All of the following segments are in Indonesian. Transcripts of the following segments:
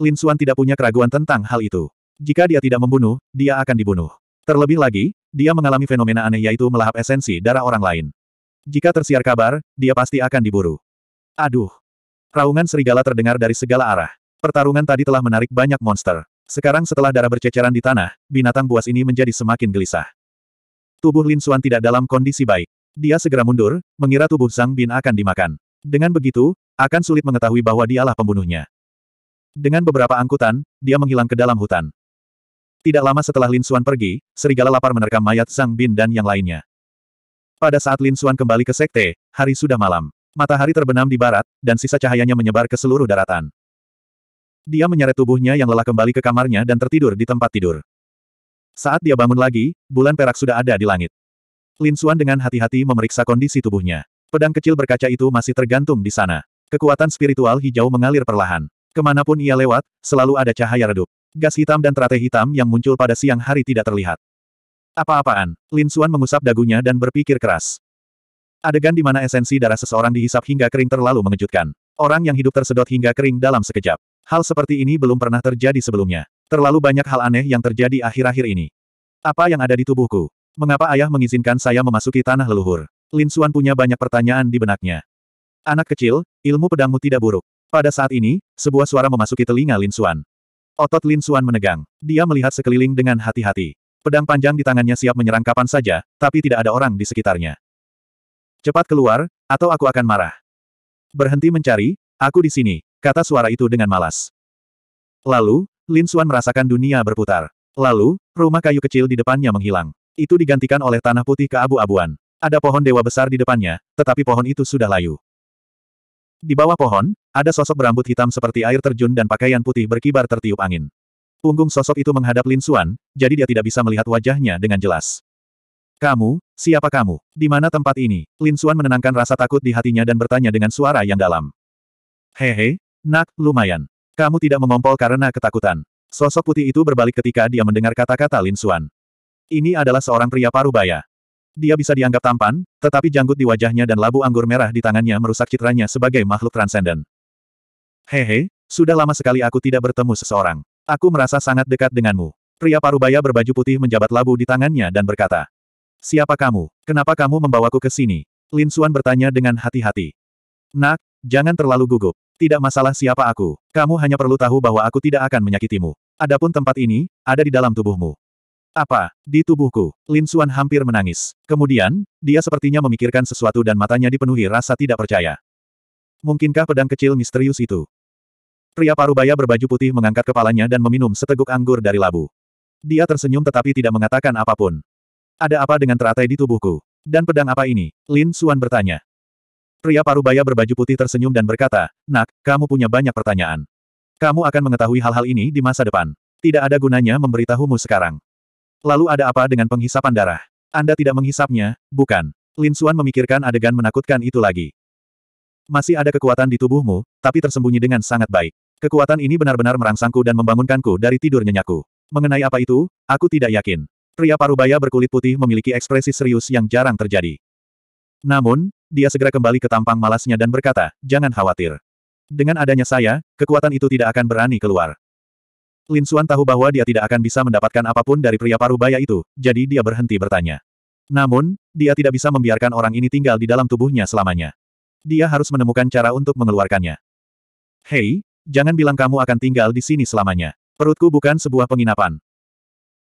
Lin Suan tidak punya keraguan tentang hal itu. Jika dia tidak membunuh, dia akan dibunuh. Terlebih lagi, dia mengalami fenomena aneh yaitu melahap esensi darah orang lain. Jika tersiar kabar, dia pasti akan diburu. Aduh. Raungan serigala terdengar dari segala arah. Pertarungan tadi telah menarik banyak monster. Sekarang setelah darah berceceran di tanah, binatang buas ini menjadi semakin gelisah. Tubuh Lin Suan tidak dalam kondisi baik. Dia segera mundur, mengira tubuh Sang Bin akan dimakan. Dengan begitu, akan sulit mengetahui bahwa dialah pembunuhnya. Dengan beberapa angkutan, dia menghilang ke dalam hutan. Tidak lama setelah Lin Xuan pergi, serigala lapar menerkam mayat Zhang Bin dan yang lainnya. Pada saat Lin Xuan kembali ke sekte, hari sudah malam. Matahari terbenam di barat, dan sisa cahayanya menyebar ke seluruh daratan. Dia menyeret tubuhnya yang lelah kembali ke kamarnya dan tertidur di tempat tidur. Saat dia bangun lagi, bulan perak sudah ada di langit. Lin Xuan dengan hati-hati memeriksa kondisi tubuhnya. Pedang kecil berkaca itu masih tergantung di sana. Kekuatan spiritual hijau mengalir perlahan. Kemanapun ia lewat, selalu ada cahaya redup. Gas hitam dan teratai hitam yang muncul pada siang hari tidak terlihat. Apa-apaan? Lin Xuan mengusap dagunya dan berpikir keras. Adegan di mana esensi darah seseorang dihisap hingga kering terlalu mengejutkan. Orang yang hidup tersedot hingga kering dalam sekejap. Hal seperti ini belum pernah terjadi sebelumnya. Terlalu banyak hal aneh yang terjadi akhir-akhir ini. Apa yang ada di tubuhku? Mengapa ayah mengizinkan saya memasuki tanah leluhur? Lin Xuan punya banyak pertanyaan di benaknya. Anak kecil, ilmu pedangmu tidak buruk. Pada saat ini, sebuah suara memasuki telinga Lin Xuan. Otot Lin Xuan menegang. Dia melihat sekeliling dengan hati-hati. Pedang panjang di tangannya siap menyerang kapan saja, tapi tidak ada orang di sekitarnya. Cepat keluar, atau aku akan marah. Berhenti mencari, aku di sini, kata suara itu dengan malas. Lalu, Lin Xuan merasakan dunia berputar. Lalu, rumah kayu kecil di depannya menghilang. Itu digantikan oleh tanah putih keabu-abuan. Ada pohon dewa besar di depannya, tetapi pohon itu sudah layu. Di bawah pohon, ada sosok berambut hitam seperti air terjun dan pakaian putih berkibar tertiup angin. Punggung sosok itu menghadap Lin Xuan, jadi dia tidak bisa melihat wajahnya dengan jelas. Kamu, siapa kamu? Di mana tempat ini? Lin Xuan menenangkan rasa takut di hatinya dan bertanya dengan suara yang dalam. Hehe, nak, lumayan. Kamu tidak mengompol karena ketakutan. Sosok putih itu berbalik ketika dia mendengar kata-kata Lin Xuan. Ini adalah seorang pria parubaya. Dia bisa dianggap tampan, tetapi janggut di wajahnya dan labu anggur merah di tangannya merusak citranya sebagai makhluk transenden. Hehe, sudah lama sekali aku tidak bertemu seseorang. Aku merasa sangat dekat denganmu. Pria parubaya berbaju putih menjabat labu di tangannya dan berkata, Siapa kamu? Kenapa kamu membawaku ke sini? Lin Suan bertanya dengan hati-hati. Nak, jangan terlalu gugup. Tidak masalah siapa aku. Kamu hanya perlu tahu bahwa aku tidak akan menyakitimu. Adapun tempat ini, ada di dalam tubuhmu. Apa? Di tubuhku. Lin Xuan hampir menangis. Kemudian, dia sepertinya memikirkan sesuatu dan matanya dipenuhi rasa tidak percaya. Mungkinkah pedang kecil misterius itu? Pria parubaya berbaju putih mengangkat kepalanya dan meminum seteguk anggur dari labu. Dia tersenyum tetapi tidak mengatakan apapun. Ada apa dengan teratai di tubuhku? Dan pedang apa ini? Lin Xuan bertanya. Pria parubaya berbaju putih tersenyum dan berkata, Nak, kamu punya banyak pertanyaan. Kamu akan mengetahui hal-hal ini di masa depan. Tidak ada gunanya memberitahumu sekarang. Lalu ada apa dengan penghisapan darah? Anda tidak menghisapnya, bukan? Lin Xuan memikirkan adegan menakutkan itu lagi. Masih ada kekuatan di tubuhmu, tapi tersembunyi dengan sangat baik. Kekuatan ini benar-benar merangsangku dan membangunkanku dari tidur nyenyakku. Mengenai apa itu, aku tidak yakin. Pria parubaya berkulit putih memiliki ekspresi serius yang jarang terjadi. Namun, dia segera kembali ke tampang malasnya dan berkata, jangan khawatir. Dengan adanya saya, kekuatan itu tidak akan berani keluar. Lin Suan tahu bahwa dia tidak akan bisa mendapatkan apapun dari pria Parubaya itu, jadi dia berhenti bertanya. Namun, dia tidak bisa membiarkan orang ini tinggal di dalam tubuhnya selamanya. Dia harus menemukan cara untuk mengeluarkannya. Hei, jangan bilang kamu akan tinggal di sini selamanya. Perutku bukan sebuah penginapan.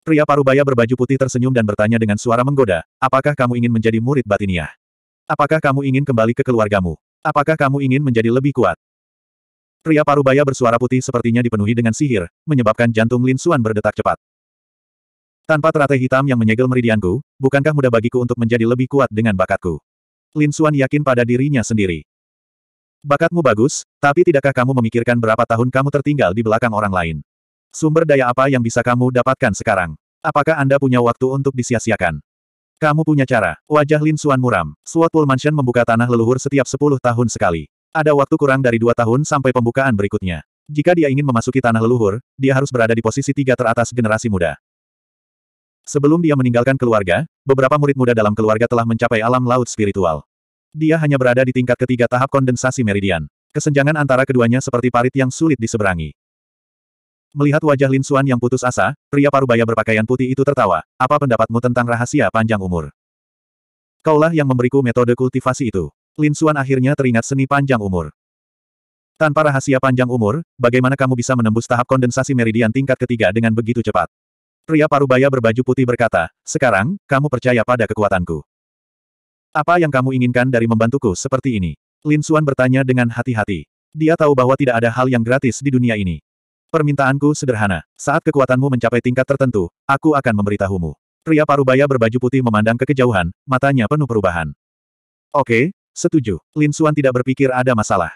Pria parubaya berbaju putih tersenyum dan bertanya dengan suara menggoda, apakah kamu ingin menjadi murid batiniah? Apakah kamu ingin kembali ke keluargamu? Apakah kamu ingin menjadi lebih kuat? Pria parubaya bersuara putih sepertinya dipenuhi dengan sihir, menyebabkan jantung Lin Suan berdetak cepat. Tanpa teratai hitam yang menyegel meridianku, bukankah mudah bagiku untuk menjadi lebih kuat dengan bakatku? Lin Suan yakin pada dirinya sendiri. Bakatmu bagus, tapi tidakkah kamu memikirkan berapa tahun kamu tertinggal di belakang orang lain? Sumber daya apa yang bisa kamu dapatkan sekarang? Apakah Anda punya waktu untuk disia-siakan? Kamu punya cara. Wajah Lin Suan muram. Sword Mansion membuka tanah leluhur setiap 10 tahun sekali. Ada waktu kurang dari dua tahun sampai pembukaan berikutnya. Jika dia ingin memasuki tanah leluhur, dia harus berada di posisi tiga teratas generasi muda. Sebelum dia meninggalkan keluarga, beberapa murid muda dalam keluarga telah mencapai alam laut spiritual. Dia hanya berada di tingkat ketiga tahap kondensasi meridian. Kesenjangan antara keduanya seperti parit yang sulit diseberangi. Melihat wajah Lin Suan yang putus asa, pria parubaya berpakaian putih itu tertawa. Apa pendapatmu tentang rahasia panjang umur? Kaulah yang memberiku metode kultivasi itu. Lin Suan akhirnya teringat seni panjang umur. Tanpa rahasia panjang umur, bagaimana kamu bisa menembus tahap kondensasi meridian tingkat ketiga dengan begitu cepat? Pria parubaya berbaju putih berkata, sekarang, kamu percaya pada kekuatanku. Apa yang kamu inginkan dari membantuku seperti ini? Lin Suan bertanya dengan hati-hati. Dia tahu bahwa tidak ada hal yang gratis di dunia ini. Permintaanku sederhana, saat kekuatanmu mencapai tingkat tertentu, aku akan memberitahumu. Pria parubaya berbaju putih memandang ke kejauhan, matanya penuh perubahan. Oke, Setuju, Lin Xuan tidak berpikir ada masalah.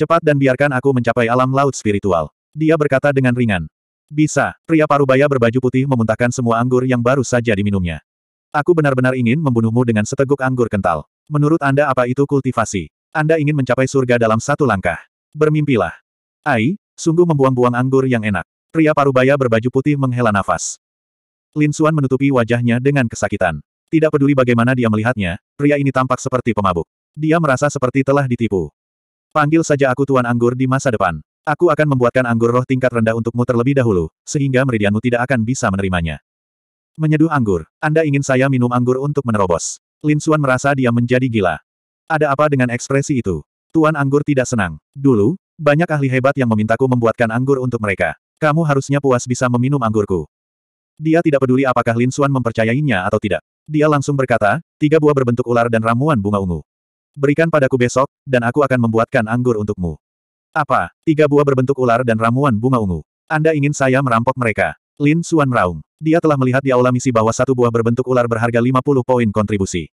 Cepat dan biarkan aku mencapai alam laut spiritual. Dia berkata dengan ringan. Bisa, pria parubaya berbaju putih memuntahkan semua anggur yang baru saja diminumnya. Aku benar-benar ingin membunuhmu dengan seteguk anggur kental. Menurut Anda apa itu kultivasi? Anda ingin mencapai surga dalam satu langkah. Bermimpilah. Ai, sungguh membuang-buang anggur yang enak. Pria parubaya berbaju putih menghela nafas. Lin Xuan menutupi wajahnya dengan kesakitan. Tidak peduli bagaimana dia melihatnya, pria ini tampak seperti pemabuk. Dia merasa seperti telah ditipu. Panggil saja aku Tuan Anggur di masa depan. Aku akan membuatkan anggur roh tingkat rendah untukmu terlebih dahulu, sehingga meridianmu tidak akan bisa menerimanya. Menyeduh anggur. Anda ingin saya minum anggur untuk menerobos. Lin Xuan merasa dia menjadi gila. Ada apa dengan ekspresi itu? Tuan Anggur tidak senang. Dulu, banyak ahli hebat yang memintaku membuatkan anggur untuk mereka. Kamu harusnya puas bisa meminum anggurku. Dia tidak peduli apakah Lin Xuan mempercayainya atau tidak. Dia langsung berkata, tiga buah berbentuk ular dan ramuan bunga ungu. Berikan padaku besok, dan aku akan membuatkan anggur untukmu. Apa? Tiga buah berbentuk ular dan ramuan bunga ungu. Anda ingin saya merampok mereka? Lin Suan meraung. Dia telah melihat di aula misi bahwa satu buah berbentuk ular berharga 50 poin kontribusi.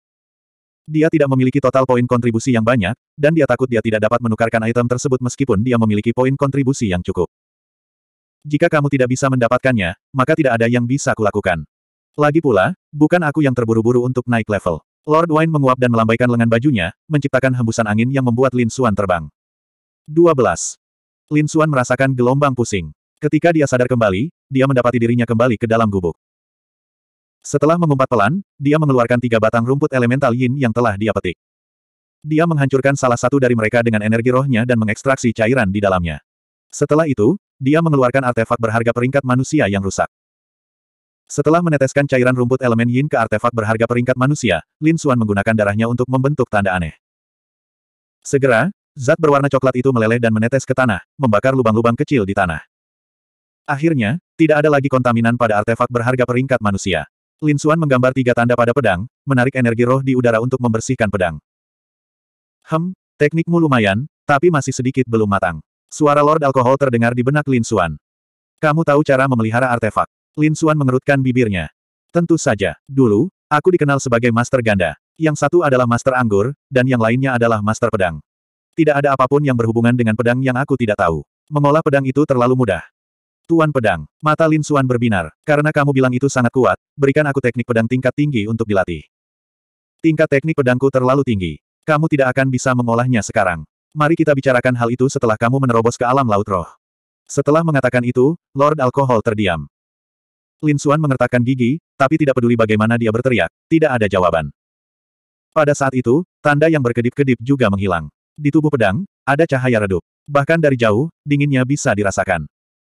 Dia tidak memiliki total poin kontribusi yang banyak, dan dia takut dia tidak dapat menukarkan item tersebut meskipun dia memiliki poin kontribusi yang cukup. Jika kamu tidak bisa mendapatkannya, maka tidak ada yang bisa kulakukan. Lagi pula, bukan aku yang terburu-buru untuk naik level. Lord Wayne menguap dan melambaikan lengan bajunya, menciptakan hembusan angin yang membuat Lin Xuan terbang. 12. Lin Xuan merasakan gelombang pusing. Ketika dia sadar kembali, dia mendapati dirinya kembali ke dalam gubuk. Setelah mengumpat pelan, dia mengeluarkan tiga batang rumput elemental yin yang telah dia petik. Dia menghancurkan salah satu dari mereka dengan energi rohnya dan mengekstraksi cairan di dalamnya. Setelah itu, dia mengeluarkan artefak berharga peringkat manusia yang rusak. Setelah meneteskan cairan rumput elemen yin ke artefak berharga peringkat manusia, Lin Xuan menggunakan darahnya untuk membentuk tanda aneh. Segera, zat berwarna coklat itu meleleh dan menetes ke tanah, membakar lubang-lubang kecil di tanah. Akhirnya, tidak ada lagi kontaminan pada artefak berharga peringkat manusia. Lin Xuan menggambar tiga tanda pada pedang, menarik energi roh di udara untuk membersihkan pedang. Hem, teknikmu lumayan, tapi masih sedikit belum matang. Suara Lord Alkohol terdengar di benak Lin Xuan. Kamu tahu cara memelihara artefak. Lin Suan mengerutkan bibirnya. Tentu saja, dulu, aku dikenal sebagai Master Ganda. Yang satu adalah Master Anggur, dan yang lainnya adalah Master Pedang. Tidak ada apapun yang berhubungan dengan pedang yang aku tidak tahu. Mengolah pedang itu terlalu mudah. Tuan Pedang, mata Lin Suan berbinar. Karena kamu bilang itu sangat kuat, berikan aku teknik pedang tingkat tinggi untuk dilatih. Tingkat teknik pedangku terlalu tinggi. Kamu tidak akan bisa mengolahnya sekarang. Mari kita bicarakan hal itu setelah kamu menerobos ke alam laut roh. Setelah mengatakan itu, Lord Alkohol terdiam. Lin Xuan mengertakkan gigi, tapi tidak peduli bagaimana dia berteriak, tidak ada jawaban. Pada saat itu, tanda yang berkedip-kedip juga menghilang. Di tubuh pedang, ada cahaya redup. Bahkan dari jauh, dinginnya bisa dirasakan.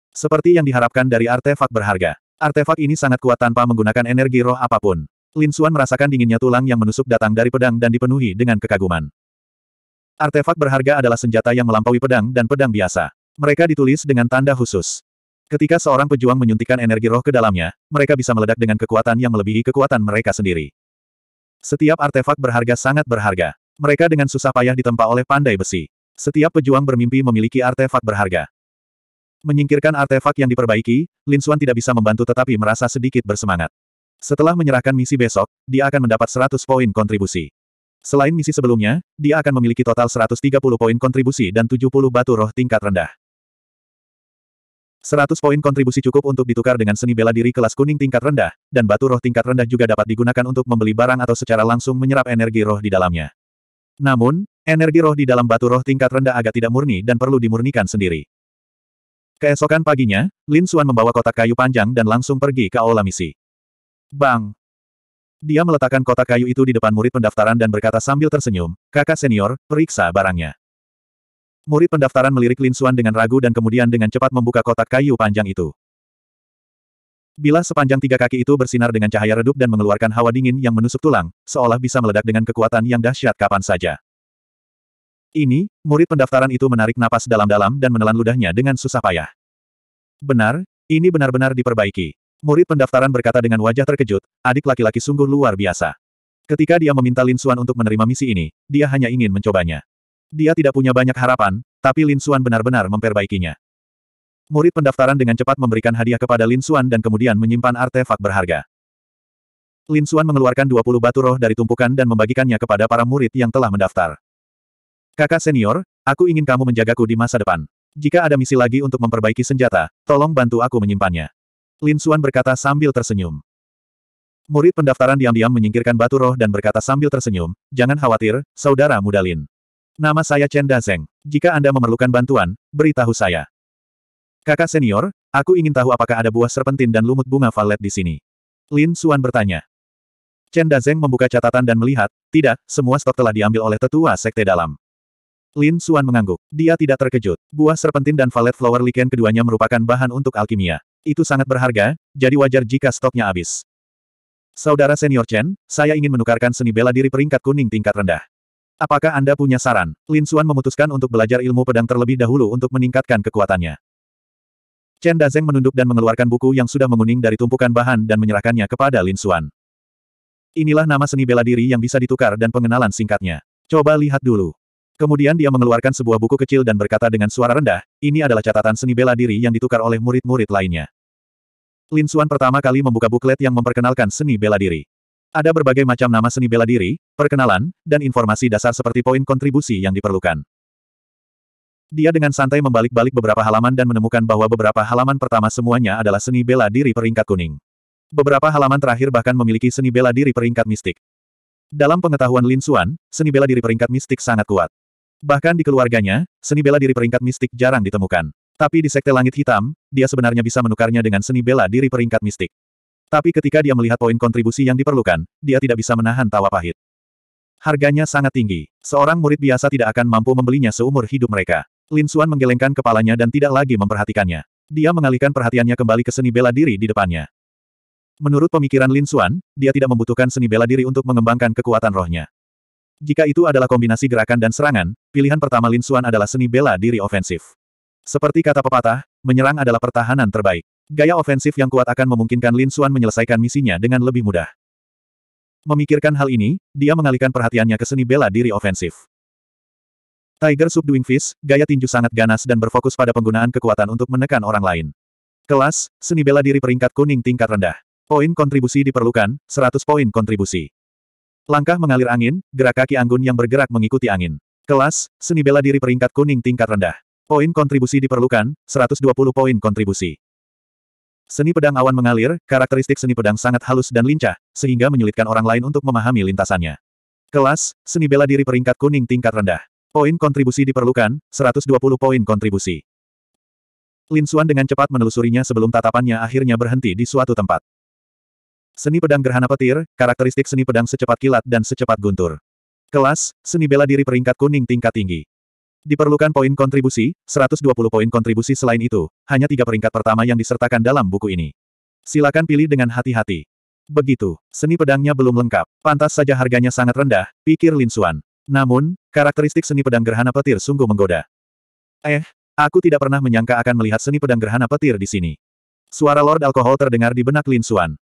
Seperti yang diharapkan dari artefak berharga. Artefak ini sangat kuat tanpa menggunakan energi roh apapun. Lin Xuan merasakan dinginnya tulang yang menusuk datang dari pedang dan dipenuhi dengan kekaguman. Artefak berharga adalah senjata yang melampaui pedang dan pedang biasa. Mereka ditulis dengan tanda khusus. Ketika seorang pejuang menyuntikkan energi roh ke dalamnya, mereka bisa meledak dengan kekuatan yang melebihi kekuatan mereka sendiri. Setiap artefak berharga sangat berharga. Mereka dengan susah payah ditempa oleh pandai besi. Setiap pejuang bermimpi memiliki artefak berharga. Menyingkirkan artefak yang diperbaiki, Lin Xuan tidak bisa membantu tetapi merasa sedikit bersemangat. Setelah menyerahkan misi besok, dia akan mendapat 100 poin kontribusi. Selain misi sebelumnya, dia akan memiliki total 130 poin kontribusi dan 70 batu roh tingkat rendah. 100 poin kontribusi cukup untuk ditukar dengan seni bela diri kelas kuning tingkat rendah, dan batu roh tingkat rendah juga dapat digunakan untuk membeli barang atau secara langsung menyerap energi roh di dalamnya. Namun, energi roh di dalam batu roh tingkat rendah agak tidak murni dan perlu dimurnikan sendiri. Keesokan paginya, Lin Xuan membawa kotak kayu panjang dan langsung pergi ke aula misi. Bang! Dia meletakkan kotak kayu itu di depan murid pendaftaran dan berkata sambil tersenyum, kakak senior, periksa barangnya. Murid pendaftaran melirik Lin Xuan dengan ragu dan kemudian dengan cepat membuka kotak kayu panjang itu. Bilah sepanjang tiga kaki itu bersinar dengan cahaya redup dan mengeluarkan hawa dingin yang menusuk tulang, seolah bisa meledak dengan kekuatan yang dahsyat kapan saja. Ini, murid pendaftaran itu menarik napas dalam-dalam dan menelan ludahnya dengan susah payah. Benar, ini benar-benar diperbaiki. Murid pendaftaran berkata dengan wajah terkejut, adik laki-laki sungguh luar biasa. Ketika dia meminta Lin Xuan untuk menerima misi ini, dia hanya ingin mencobanya. Dia tidak punya banyak harapan, tapi Lin Xuan benar-benar memperbaikinya. Murid pendaftaran dengan cepat memberikan hadiah kepada Lin Xuan dan kemudian menyimpan artefak berharga. Lin Xuan mengeluarkan 20 batu roh dari tumpukan dan membagikannya kepada para murid yang telah mendaftar. Kakak senior, aku ingin kamu menjagaku di masa depan. Jika ada misi lagi untuk memperbaiki senjata, tolong bantu aku menyimpannya. Lin Xuan berkata sambil tersenyum. Murid pendaftaran diam-diam menyingkirkan batu roh dan berkata sambil tersenyum, jangan khawatir, saudara muda Lin. Nama saya Chen Dazeng. Jika Anda memerlukan bantuan, beritahu saya. Kakak senior, aku ingin tahu apakah ada buah serpentin dan lumut bunga valet di sini. Lin Suan bertanya. Chen Dazeng membuka catatan dan melihat, tidak, semua stok telah diambil oleh tetua sekte dalam. Lin Suan mengangguk. Dia tidak terkejut. Buah serpentin dan valet flower lichen keduanya merupakan bahan untuk alkimia. Itu sangat berharga, jadi wajar jika stoknya habis. Saudara senior Chen, saya ingin menukarkan seni bela diri peringkat kuning tingkat rendah. Apakah Anda punya saran? Lin Xuan memutuskan untuk belajar ilmu pedang terlebih dahulu untuk meningkatkan kekuatannya. Chen Dazeng menunduk dan mengeluarkan buku yang sudah menguning dari tumpukan bahan dan menyerahkannya kepada Lin Xuan. Inilah nama seni bela diri yang bisa ditukar dan pengenalan singkatnya. Coba lihat dulu. Kemudian dia mengeluarkan sebuah buku kecil dan berkata dengan suara rendah, ini adalah catatan seni bela diri yang ditukar oleh murid-murid lainnya. Lin Xuan pertama kali membuka buklet yang memperkenalkan seni bela diri. Ada berbagai macam nama seni bela diri, perkenalan, dan informasi dasar seperti poin kontribusi yang diperlukan. Dia dengan santai membalik-balik beberapa halaman dan menemukan bahwa beberapa halaman pertama semuanya adalah seni bela diri peringkat kuning. Beberapa halaman terakhir bahkan memiliki seni bela diri peringkat mistik. Dalam pengetahuan Lin Xuan, seni bela diri peringkat mistik sangat kuat. Bahkan di keluarganya, seni bela diri peringkat mistik jarang ditemukan. Tapi di Sekte Langit Hitam, dia sebenarnya bisa menukarnya dengan seni bela diri peringkat mistik. Tapi ketika dia melihat poin kontribusi yang diperlukan, dia tidak bisa menahan tawa pahit. Harganya sangat tinggi. Seorang murid biasa tidak akan mampu membelinya seumur hidup mereka. Lin Xuan menggelengkan kepalanya dan tidak lagi memperhatikannya. Dia mengalihkan perhatiannya kembali ke seni bela diri di depannya. Menurut pemikiran Lin Xuan, dia tidak membutuhkan seni bela diri untuk mengembangkan kekuatan rohnya. Jika itu adalah kombinasi gerakan dan serangan, pilihan pertama Lin Xuan adalah seni bela diri ofensif. Seperti kata pepatah, menyerang adalah pertahanan terbaik. Gaya ofensif yang kuat akan memungkinkan Lin Xuan menyelesaikan misinya dengan lebih mudah. Memikirkan hal ini, dia mengalihkan perhatiannya ke seni bela diri ofensif. Tiger Subduing Fist, gaya tinju sangat ganas dan berfokus pada penggunaan kekuatan untuk menekan orang lain. Kelas, seni bela diri peringkat kuning tingkat rendah. Poin kontribusi diperlukan, 100 poin kontribusi. Langkah mengalir angin, gerak kaki anggun yang bergerak mengikuti angin. Kelas, seni bela diri peringkat kuning tingkat rendah. Poin kontribusi diperlukan, 120 poin kontribusi. Seni pedang awan mengalir, karakteristik seni pedang sangat halus dan lincah, sehingga menyulitkan orang lain untuk memahami lintasannya. Kelas, seni bela diri peringkat kuning tingkat rendah. Poin kontribusi diperlukan, 120 poin kontribusi. Lin Xuan dengan cepat menelusurinya sebelum tatapannya akhirnya berhenti di suatu tempat. Seni pedang gerhana petir, karakteristik seni pedang secepat kilat dan secepat guntur. Kelas, seni bela diri peringkat kuning tingkat tinggi. Diperlukan poin kontribusi, 120 poin kontribusi selain itu, hanya tiga peringkat pertama yang disertakan dalam buku ini. Silakan pilih dengan hati-hati. Begitu, seni pedangnya belum lengkap, pantas saja harganya sangat rendah, pikir Lin Xuan. Namun, karakteristik seni pedang gerhana petir sungguh menggoda. Eh, aku tidak pernah menyangka akan melihat seni pedang gerhana petir di sini. Suara Lord Alkohol terdengar di benak Lin Xuan.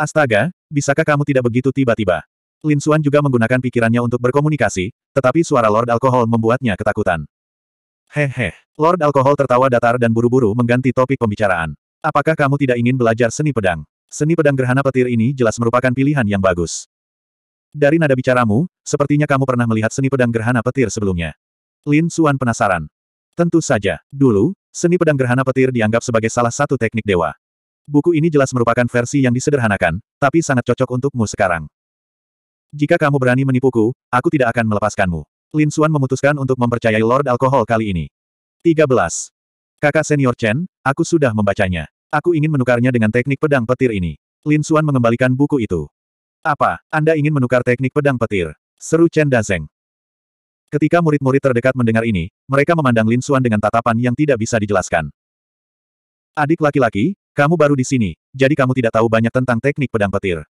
Astaga, bisakah kamu tidak begitu tiba-tiba? Lin Xuan juga menggunakan pikirannya untuk berkomunikasi, tetapi suara Lord Alkohol membuatnya ketakutan. Hehe, Lord Alkohol tertawa datar dan buru-buru mengganti topik pembicaraan. Apakah kamu tidak ingin belajar seni pedang? Seni pedang gerhana petir ini jelas merupakan pilihan yang bagus. Dari nada bicaramu, sepertinya kamu pernah melihat seni pedang gerhana petir sebelumnya. Lin Xuan penasaran. Tentu saja, dulu, seni pedang gerhana petir dianggap sebagai salah satu teknik dewa. Buku ini jelas merupakan versi yang disederhanakan, tapi sangat cocok untukmu sekarang. Jika kamu berani menipuku, aku tidak akan melepaskanmu. Lin Xuan memutuskan untuk mempercayai Lord Alkohol kali ini. 13. Kakak senior Chen, aku sudah membacanya. Aku ingin menukarnya dengan teknik pedang petir ini. Lin Xuan mengembalikan buku itu. Apa, Anda ingin menukar teknik pedang petir? Seru Chen Dazeng. Ketika murid-murid terdekat mendengar ini, mereka memandang Lin Xuan dengan tatapan yang tidak bisa dijelaskan. Adik laki-laki, kamu baru di sini, jadi kamu tidak tahu banyak tentang teknik pedang petir.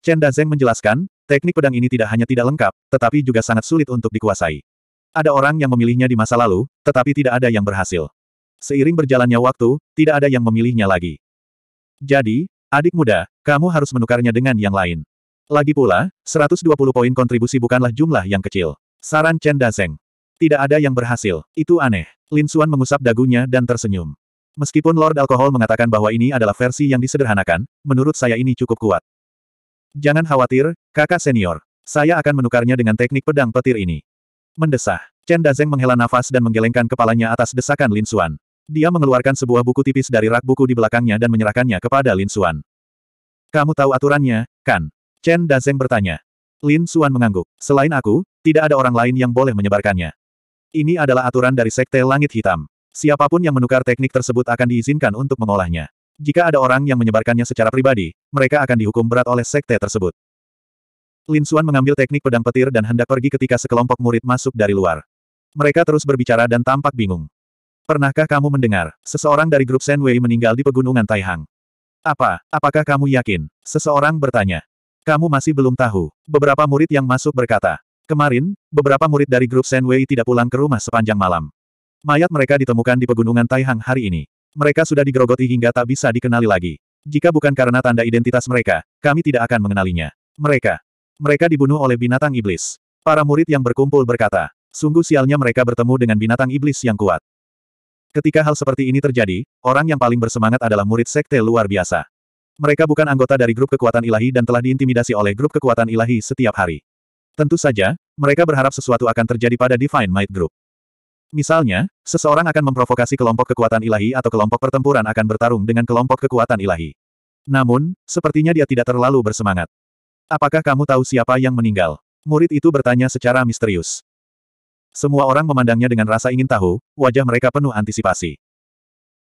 Chen Dazeng menjelaskan, Teknik pedang ini tidak hanya tidak lengkap, tetapi juga sangat sulit untuk dikuasai. Ada orang yang memilihnya di masa lalu, tetapi tidak ada yang berhasil. Seiring berjalannya waktu, tidak ada yang memilihnya lagi. Jadi, adik muda, kamu harus menukarnya dengan yang lain. Lagi pula, 120 poin kontribusi bukanlah jumlah yang kecil. Saran Chen Dazeng. Tidak ada yang berhasil. Itu aneh. Lin Suan mengusap dagunya dan tersenyum. Meskipun Lord Alkohol mengatakan bahwa ini adalah versi yang disederhanakan, menurut saya ini cukup kuat. Jangan khawatir, kakak senior. Saya akan menukarnya dengan teknik pedang petir ini. Mendesah. Chen Dazeng menghela nafas dan menggelengkan kepalanya atas desakan Lin Xuan. Dia mengeluarkan sebuah buku tipis dari rak buku di belakangnya dan menyerahkannya kepada Lin Xuan. Kamu tahu aturannya, kan? Chen Dazeng bertanya. Lin Xuan mengangguk. Selain aku, tidak ada orang lain yang boleh menyebarkannya. Ini adalah aturan dari Sekte Langit Hitam. Siapapun yang menukar teknik tersebut akan diizinkan untuk mengolahnya. Jika ada orang yang menyebarkannya secara pribadi, mereka akan dihukum berat oleh sekte tersebut. Lin Xuan mengambil teknik pedang petir dan hendak pergi ketika sekelompok murid masuk dari luar. Mereka terus berbicara dan tampak bingung. Pernahkah kamu mendengar, seseorang dari grup Shen Wei meninggal di pegunungan Taihang? Apa, apakah kamu yakin? Seseorang bertanya. Kamu masih belum tahu. Beberapa murid yang masuk berkata. Kemarin, beberapa murid dari grup Shen Wei tidak pulang ke rumah sepanjang malam. Mayat mereka ditemukan di pegunungan Taihang hari ini. Mereka sudah digerogoti hingga tak bisa dikenali lagi. Jika bukan karena tanda identitas mereka, kami tidak akan mengenalinya. Mereka. Mereka dibunuh oleh binatang iblis. Para murid yang berkumpul berkata, sungguh sialnya mereka bertemu dengan binatang iblis yang kuat. Ketika hal seperti ini terjadi, orang yang paling bersemangat adalah murid sekte luar biasa. Mereka bukan anggota dari grup kekuatan ilahi dan telah diintimidasi oleh grup kekuatan ilahi setiap hari. Tentu saja, mereka berharap sesuatu akan terjadi pada Divine Might Group. Misalnya, seseorang akan memprovokasi kelompok kekuatan ilahi atau kelompok pertempuran akan bertarung dengan kelompok kekuatan ilahi. Namun, sepertinya dia tidak terlalu bersemangat. Apakah kamu tahu siapa yang meninggal? Murid itu bertanya secara misterius. Semua orang memandangnya dengan rasa ingin tahu, wajah mereka penuh antisipasi.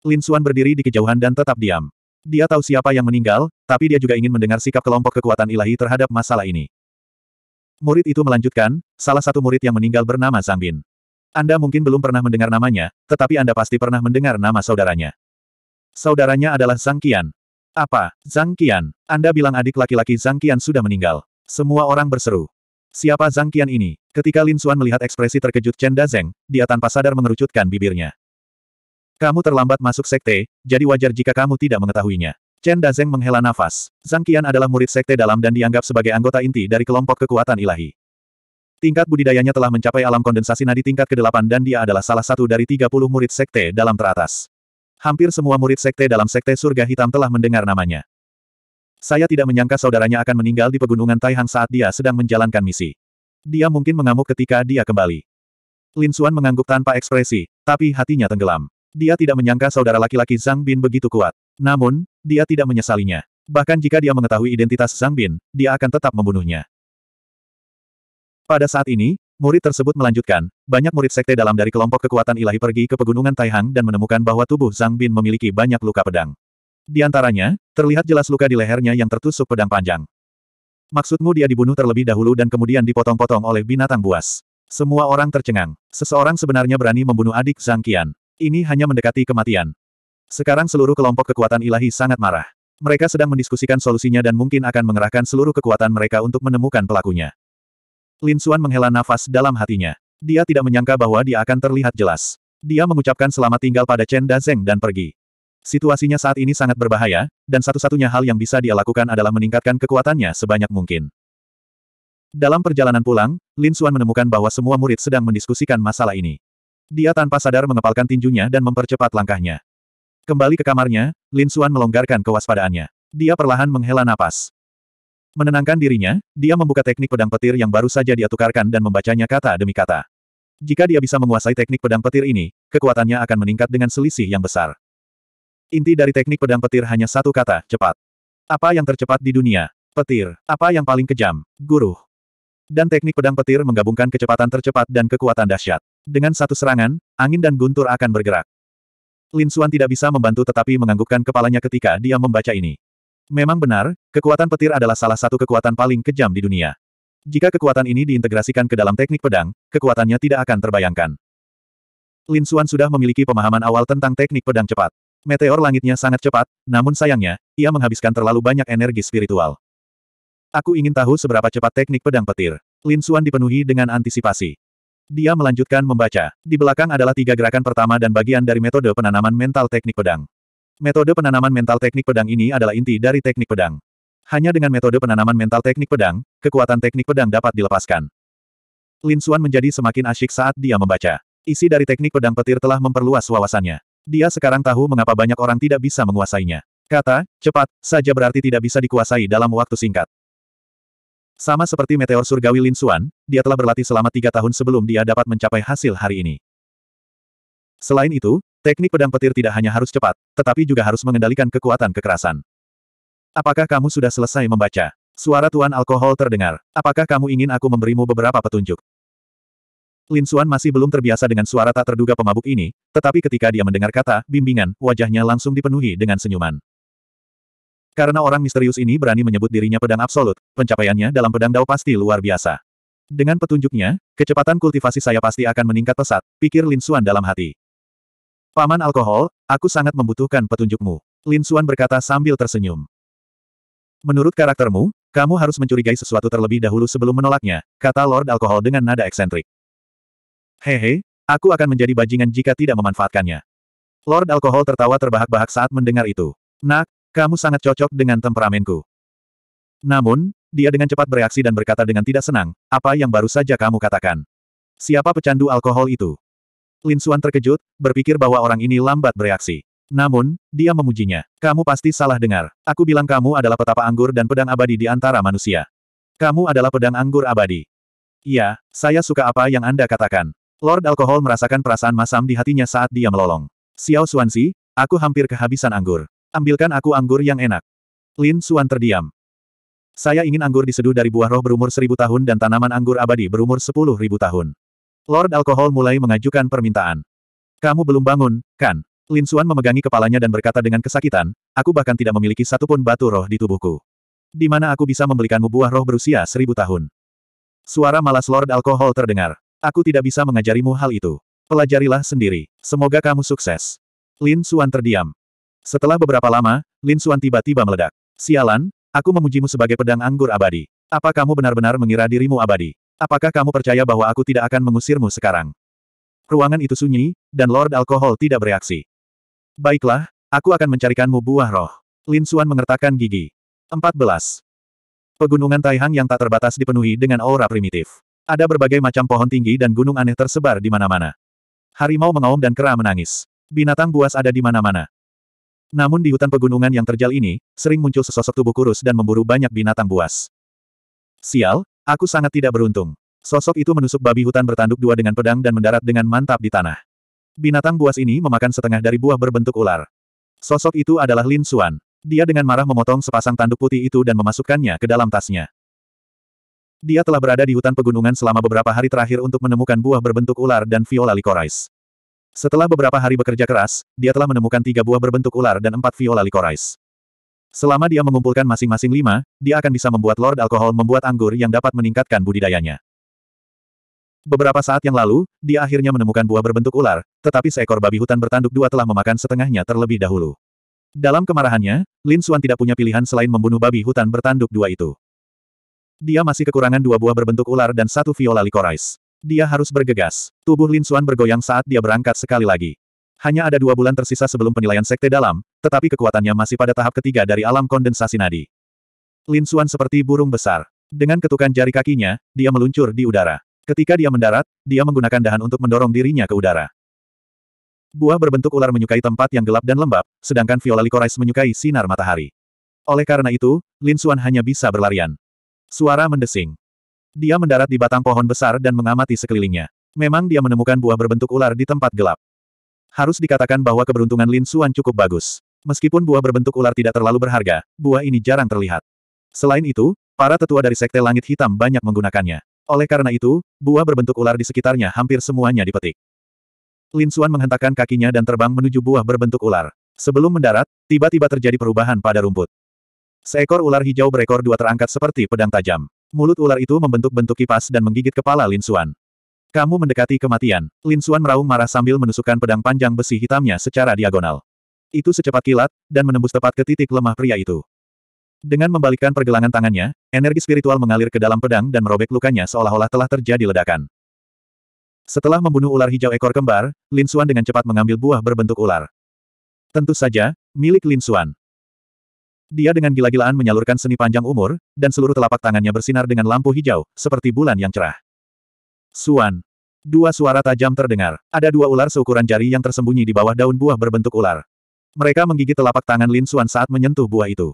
Lin Xuan berdiri di kejauhan dan tetap diam. Dia tahu siapa yang meninggal, tapi dia juga ingin mendengar sikap kelompok kekuatan ilahi terhadap masalah ini. Murid itu melanjutkan, salah satu murid yang meninggal bernama Zhang Bin. Anda mungkin belum pernah mendengar namanya, tetapi Anda pasti pernah mendengar nama saudaranya. Saudaranya adalah Zhang Qian. Apa, Zhang Qian? Anda bilang adik laki-laki Zhang Qian sudah meninggal. Semua orang berseru. Siapa Zhang Qian ini? Ketika Lin Xuan melihat ekspresi terkejut Chen Dazeng, dia tanpa sadar mengerucutkan bibirnya. Kamu terlambat masuk sekte, jadi wajar jika kamu tidak mengetahuinya. Chen Dazeng menghela nafas. Zhang Qian adalah murid sekte dalam dan dianggap sebagai anggota inti dari kelompok kekuatan ilahi. Tingkat budidayanya telah mencapai alam kondensasi nadi tingkat ke-8 dan dia adalah salah satu dari 30 murid sekte dalam teratas. Hampir semua murid sekte dalam sekte surga hitam telah mendengar namanya. Saya tidak menyangka saudaranya akan meninggal di pegunungan Taihang saat dia sedang menjalankan misi. Dia mungkin mengamuk ketika dia kembali. Lin Xuan mengangguk tanpa ekspresi, tapi hatinya tenggelam. Dia tidak menyangka saudara laki-laki Zhang Bin begitu kuat. Namun, dia tidak menyesalinya. Bahkan jika dia mengetahui identitas Zhang Bin, dia akan tetap membunuhnya. Pada saat ini, murid tersebut melanjutkan, banyak murid sekte dalam dari kelompok kekuatan ilahi pergi ke pegunungan Taihang dan menemukan bahwa tubuh Zhang Bin memiliki banyak luka pedang. Di antaranya, terlihat jelas luka di lehernya yang tertusuk pedang panjang. Maksudmu dia dibunuh terlebih dahulu dan kemudian dipotong-potong oleh binatang buas. Semua orang tercengang. Seseorang sebenarnya berani membunuh adik Zhang Qian. Ini hanya mendekati kematian. Sekarang seluruh kelompok kekuatan ilahi sangat marah. Mereka sedang mendiskusikan solusinya dan mungkin akan mengerahkan seluruh kekuatan mereka untuk menemukan pelakunya. Lin Xuan menghela nafas dalam hatinya. Dia tidak menyangka bahwa dia akan terlihat jelas. Dia mengucapkan selamat tinggal pada Chen Dazeng dan pergi. Situasinya saat ini sangat berbahaya, dan satu-satunya hal yang bisa dia lakukan adalah meningkatkan kekuatannya sebanyak mungkin. Dalam perjalanan pulang, Lin Xuan menemukan bahwa semua murid sedang mendiskusikan masalah ini. Dia tanpa sadar mengepalkan tinjunya dan mempercepat langkahnya. Kembali ke kamarnya, Lin Xuan melonggarkan kewaspadaannya. Dia perlahan menghela napas. Menenangkan dirinya, dia membuka teknik pedang petir yang baru saja dia tukarkan dan membacanya kata demi kata. Jika dia bisa menguasai teknik pedang petir ini, kekuatannya akan meningkat dengan selisih yang besar. Inti dari teknik pedang petir hanya satu kata, cepat. Apa yang tercepat di dunia? Petir. Apa yang paling kejam? Guruh. Dan teknik pedang petir menggabungkan kecepatan tercepat dan kekuatan dahsyat. Dengan satu serangan, angin dan guntur akan bergerak. Lin Xuan tidak bisa membantu tetapi menganggukkan kepalanya ketika dia membaca ini. Memang benar, kekuatan petir adalah salah satu kekuatan paling kejam di dunia. Jika kekuatan ini diintegrasikan ke dalam teknik pedang, kekuatannya tidak akan terbayangkan. Lin Xuan sudah memiliki pemahaman awal tentang teknik pedang cepat. Meteor langitnya sangat cepat, namun sayangnya, ia menghabiskan terlalu banyak energi spiritual. Aku ingin tahu seberapa cepat teknik pedang petir. Lin Xuan dipenuhi dengan antisipasi. Dia melanjutkan membaca. Di belakang adalah tiga gerakan pertama dan bagian dari metode penanaman mental teknik pedang. Metode penanaman mental teknik pedang ini adalah inti dari teknik pedang. Hanya dengan metode penanaman mental teknik pedang, kekuatan teknik pedang dapat dilepaskan. Lin Suan menjadi semakin asyik saat dia membaca. Isi dari teknik pedang petir telah memperluas wawasannya. Dia sekarang tahu mengapa banyak orang tidak bisa menguasainya. Kata, cepat, saja berarti tidak bisa dikuasai dalam waktu singkat. Sama seperti meteor surgawi Lin Suan, dia telah berlatih selama tiga tahun sebelum dia dapat mencapai hasil hari ini. Selain itu, Teknik pedang petir tidak hanya harus cepat, tetapi juga harus mengendalikan kekuatan kekerasan. Apakah kamu sudah selesai membaca? Suara Tuan Alkohol terdengar. Apakah kamu ingin aku memberimu beberapa petunjuk? Lin Xuan masih belum terbiasa dengan suara tak terduga pemabuk ini, tetapi ketika dia mendengar kata, bimbingan, wajahnya langsung dipenuhi dengan senyuman. Karena orang misterius ini berani menyebut dirinya pedang absolut, pencapaiannya dalam pedang dao pasti luar biasa. Dengan petunjuknya, kecepatan kultivasi saya pasti akan meningkat pesat, pikir Lin Xuan dalam hati. Paman alkohol, aku sangat membutuhkan petunjukmu. Lin Xuan berkata sambil tersenyum. Menurut karaktermu, kamu harus mencurigai sesuatu terlebih dahulu sebelum menolaknya, kata Lord Alkohol dengan nada eksentrik. Hehe, aku akan menjadi bajingan jika tidak memanfaatkannya. Lord Alkohol tertawa terbahak-bahak saat mendengar itu. Nak, kamu sangat cocok dengan temperamenku. Namun, dia dengan cepat bereaksi dan berkata dengan tidak senang, apa yang baru saja kamu katakan. Siapa pecandu alkohol itu? Lin Suan terkejut, berpikir bahwa orang ini lambat bereaksi. Namun, dia memujinya. Kamu pasti salah dengar. Aku bilang kamu adalah petapa anggur dan pedang abadi di antara manusia. Kamu adalah pedang anggur abadi. Iya, saya suka apa yang Anda katakan. Lord Alkohol merasakan perasaan masam di hatinya saat dia melolong. Xiao Xuanzi, aku hampir kehabisan anggur. Ambilkan aku anggur yang enak. Lin Suan terdiam. Saya ingin anggur diseduh dari buah roh berumur seribu tahun dan tanaman anggur abadi berumur sepuluh ribu tahun. Lord Alkohol mulai mengajukan permintaan. Kamu belum bangun, kan? Lin Suan memegangi kepalanya dan berkata dengan kesakitan, aku bahkan tidak memiliki satupun batu roh di tubuhku. Di mana aku bisa membelikanmu buah roh berusia seribu tahun? Suara malas Lord Alkohol terdengar. Aku tidak bisa mengajarimu hal itu. Pelajarilah sendiri. Semoga kamu sukses. Lin Suan terdiam. Setelah beberapa lama, Lin Suan tiba-tiba meledak. Sialan, aku memujimu sebagai pedang anggur abadi. Apa kamu benar-benar mengira dirimu abadi? Apakah kamu percaya bahwa aku tidak akan mengusirmu sekarang? Ruangan itu sunyi, dan Lord Alkohol tidak bereaksi. Baiklah, aku akan mencarikanmu buah roh. Lin Suan mengertakkan gigi. 14. Pegunungan Taihang yang tak terbatas dipenuhi dengan aura primitif. Ada berbagai macam pohon tinggi dan gunung aneh tersebar di mana-mana. Harimau mengaum dan kera menangis. Binatang buas ada di mana-mana. Namun di hutan pegunungan yang terjal ini, sering muncul sesosok tubuh kurus dan memburu banyak binatang buas. Sial, Aku sangat tidak beruntung. Sosok itu menusuk babi hutan bertanduk dua dengan pedang dan mendarat dengan mantap di tanah. Binatang buas ini memakan setengah dari buah berbentuk ular. Sosok itu adalah Lin Xuan. Dia dengan marah memotong sepasang tanduk putih itu dan memasukkannya ke dalam tasnya. Dia telah berada di hutan pegunungan selama beberapa hari terakhir untuk menemukan buah berbentuk ular dan viola licorice. Setelah beberapa hari bekerja keras, dia telah menemukan tiga buah berbentuk ular dan empat viola licorice. Selama dia mengumpulkan masing-masing lima, dia akan bisa membuat Lord Alkohol membuat anggur yang dapat meningkatkan budidayanya. Beberapa saat yang lalu, dia akhirnya menemukan buah berbentuk ular, tetapi seekor babi hutan bertanduk dua telah memakan setengahnya terlebih dahulu. Dalam kemarahannya, Lin Xuan tidak punya pilihan selain membunuh babi hutan bertanduk dua itu. Dia masih kekurangan dua buah berbentuk ular dan satu viola licorice. Dia harus bergegas. Tubuh Lin Xuan bergoyang saat dia berangkat sekali lagi. Hanya ada dua bulan tersisa sebelum penilaian sekte dalam, tetapi kekuatannya masih pada tahap ketiga dari alam kondensasi nadi. Lin Xuan seperti burung besar. Dengan ketukan jari kakinya, dia meluncur di udara. Ketika dia mendarat, dia menggunakan dahan untuk mendorong dirinya ke udara. Buah berbentuk ular menyukai tempat yang gelap dan lembab, sedangkan Viola Licorice menyukai sinar matahari. Oleh karena itu, Lin Xuan hanya bisa berlarian. Suara mendesing. Dia mendarat di batang pohon besar dan mengamati sekelilingnya. Memang dia menemukan buah berbentuk ular di tempat gelap. Harus dikatakan bahwa keberuntungan Lin Suan cukup bagus. Meskipun buah berbentuk ular tidak terlalu berharga, buah ini jarang terlihat. Selain itu, para tetua dari Sekte Langit Hitam banyak menggunakannya. Oleh karena itu, buah berbentuk ular di sekitarnya hampir semuanya dipetik. Lin Suan menghentakkan kakinya dan terbang menuju buah berbentuk ular. Sebelum mendarat, tiba-tiba terjadi perubahan pada rumput. Seekor ular hijau berekor dua terangkat seperti pedang tajam. Mulut ular itu membentuk bentuk kipas dan menggigit kepala Lin Suan. Kamu mendekati kematian. Lin Xuan meraung marah sambil menusukkan pedang panjang besi hitamnya secara diagonal. Itu secepat kilat, dan menembus tepat ke titik lemah pria itu. Dengan membalikkan pergelangan tangannya, energi spiritual mengalir ke dalam pedang dan merobek lukanya seolah-olah telah terjadi ledakan. Setelah membunuh ular hijau ekor kembar, Lin Xuan dengan cepat mengambil buah berbentuk ular. Tentu saja, milik Lin Xuan. Dia dengan gila-gilaan menyalurkan seni panjang umur, dan seluruh telapak tangannya bersinar dengan lampu hijau, seperti bulan yang cerah. Suan. Dua suara tajam terdengar. Ada dua ular seukuran jari yang tersembunyi di bawah daun buah berbentuk ular. Mereka menggigit telapak tangan Lin Suan saat menyentuh buah itu.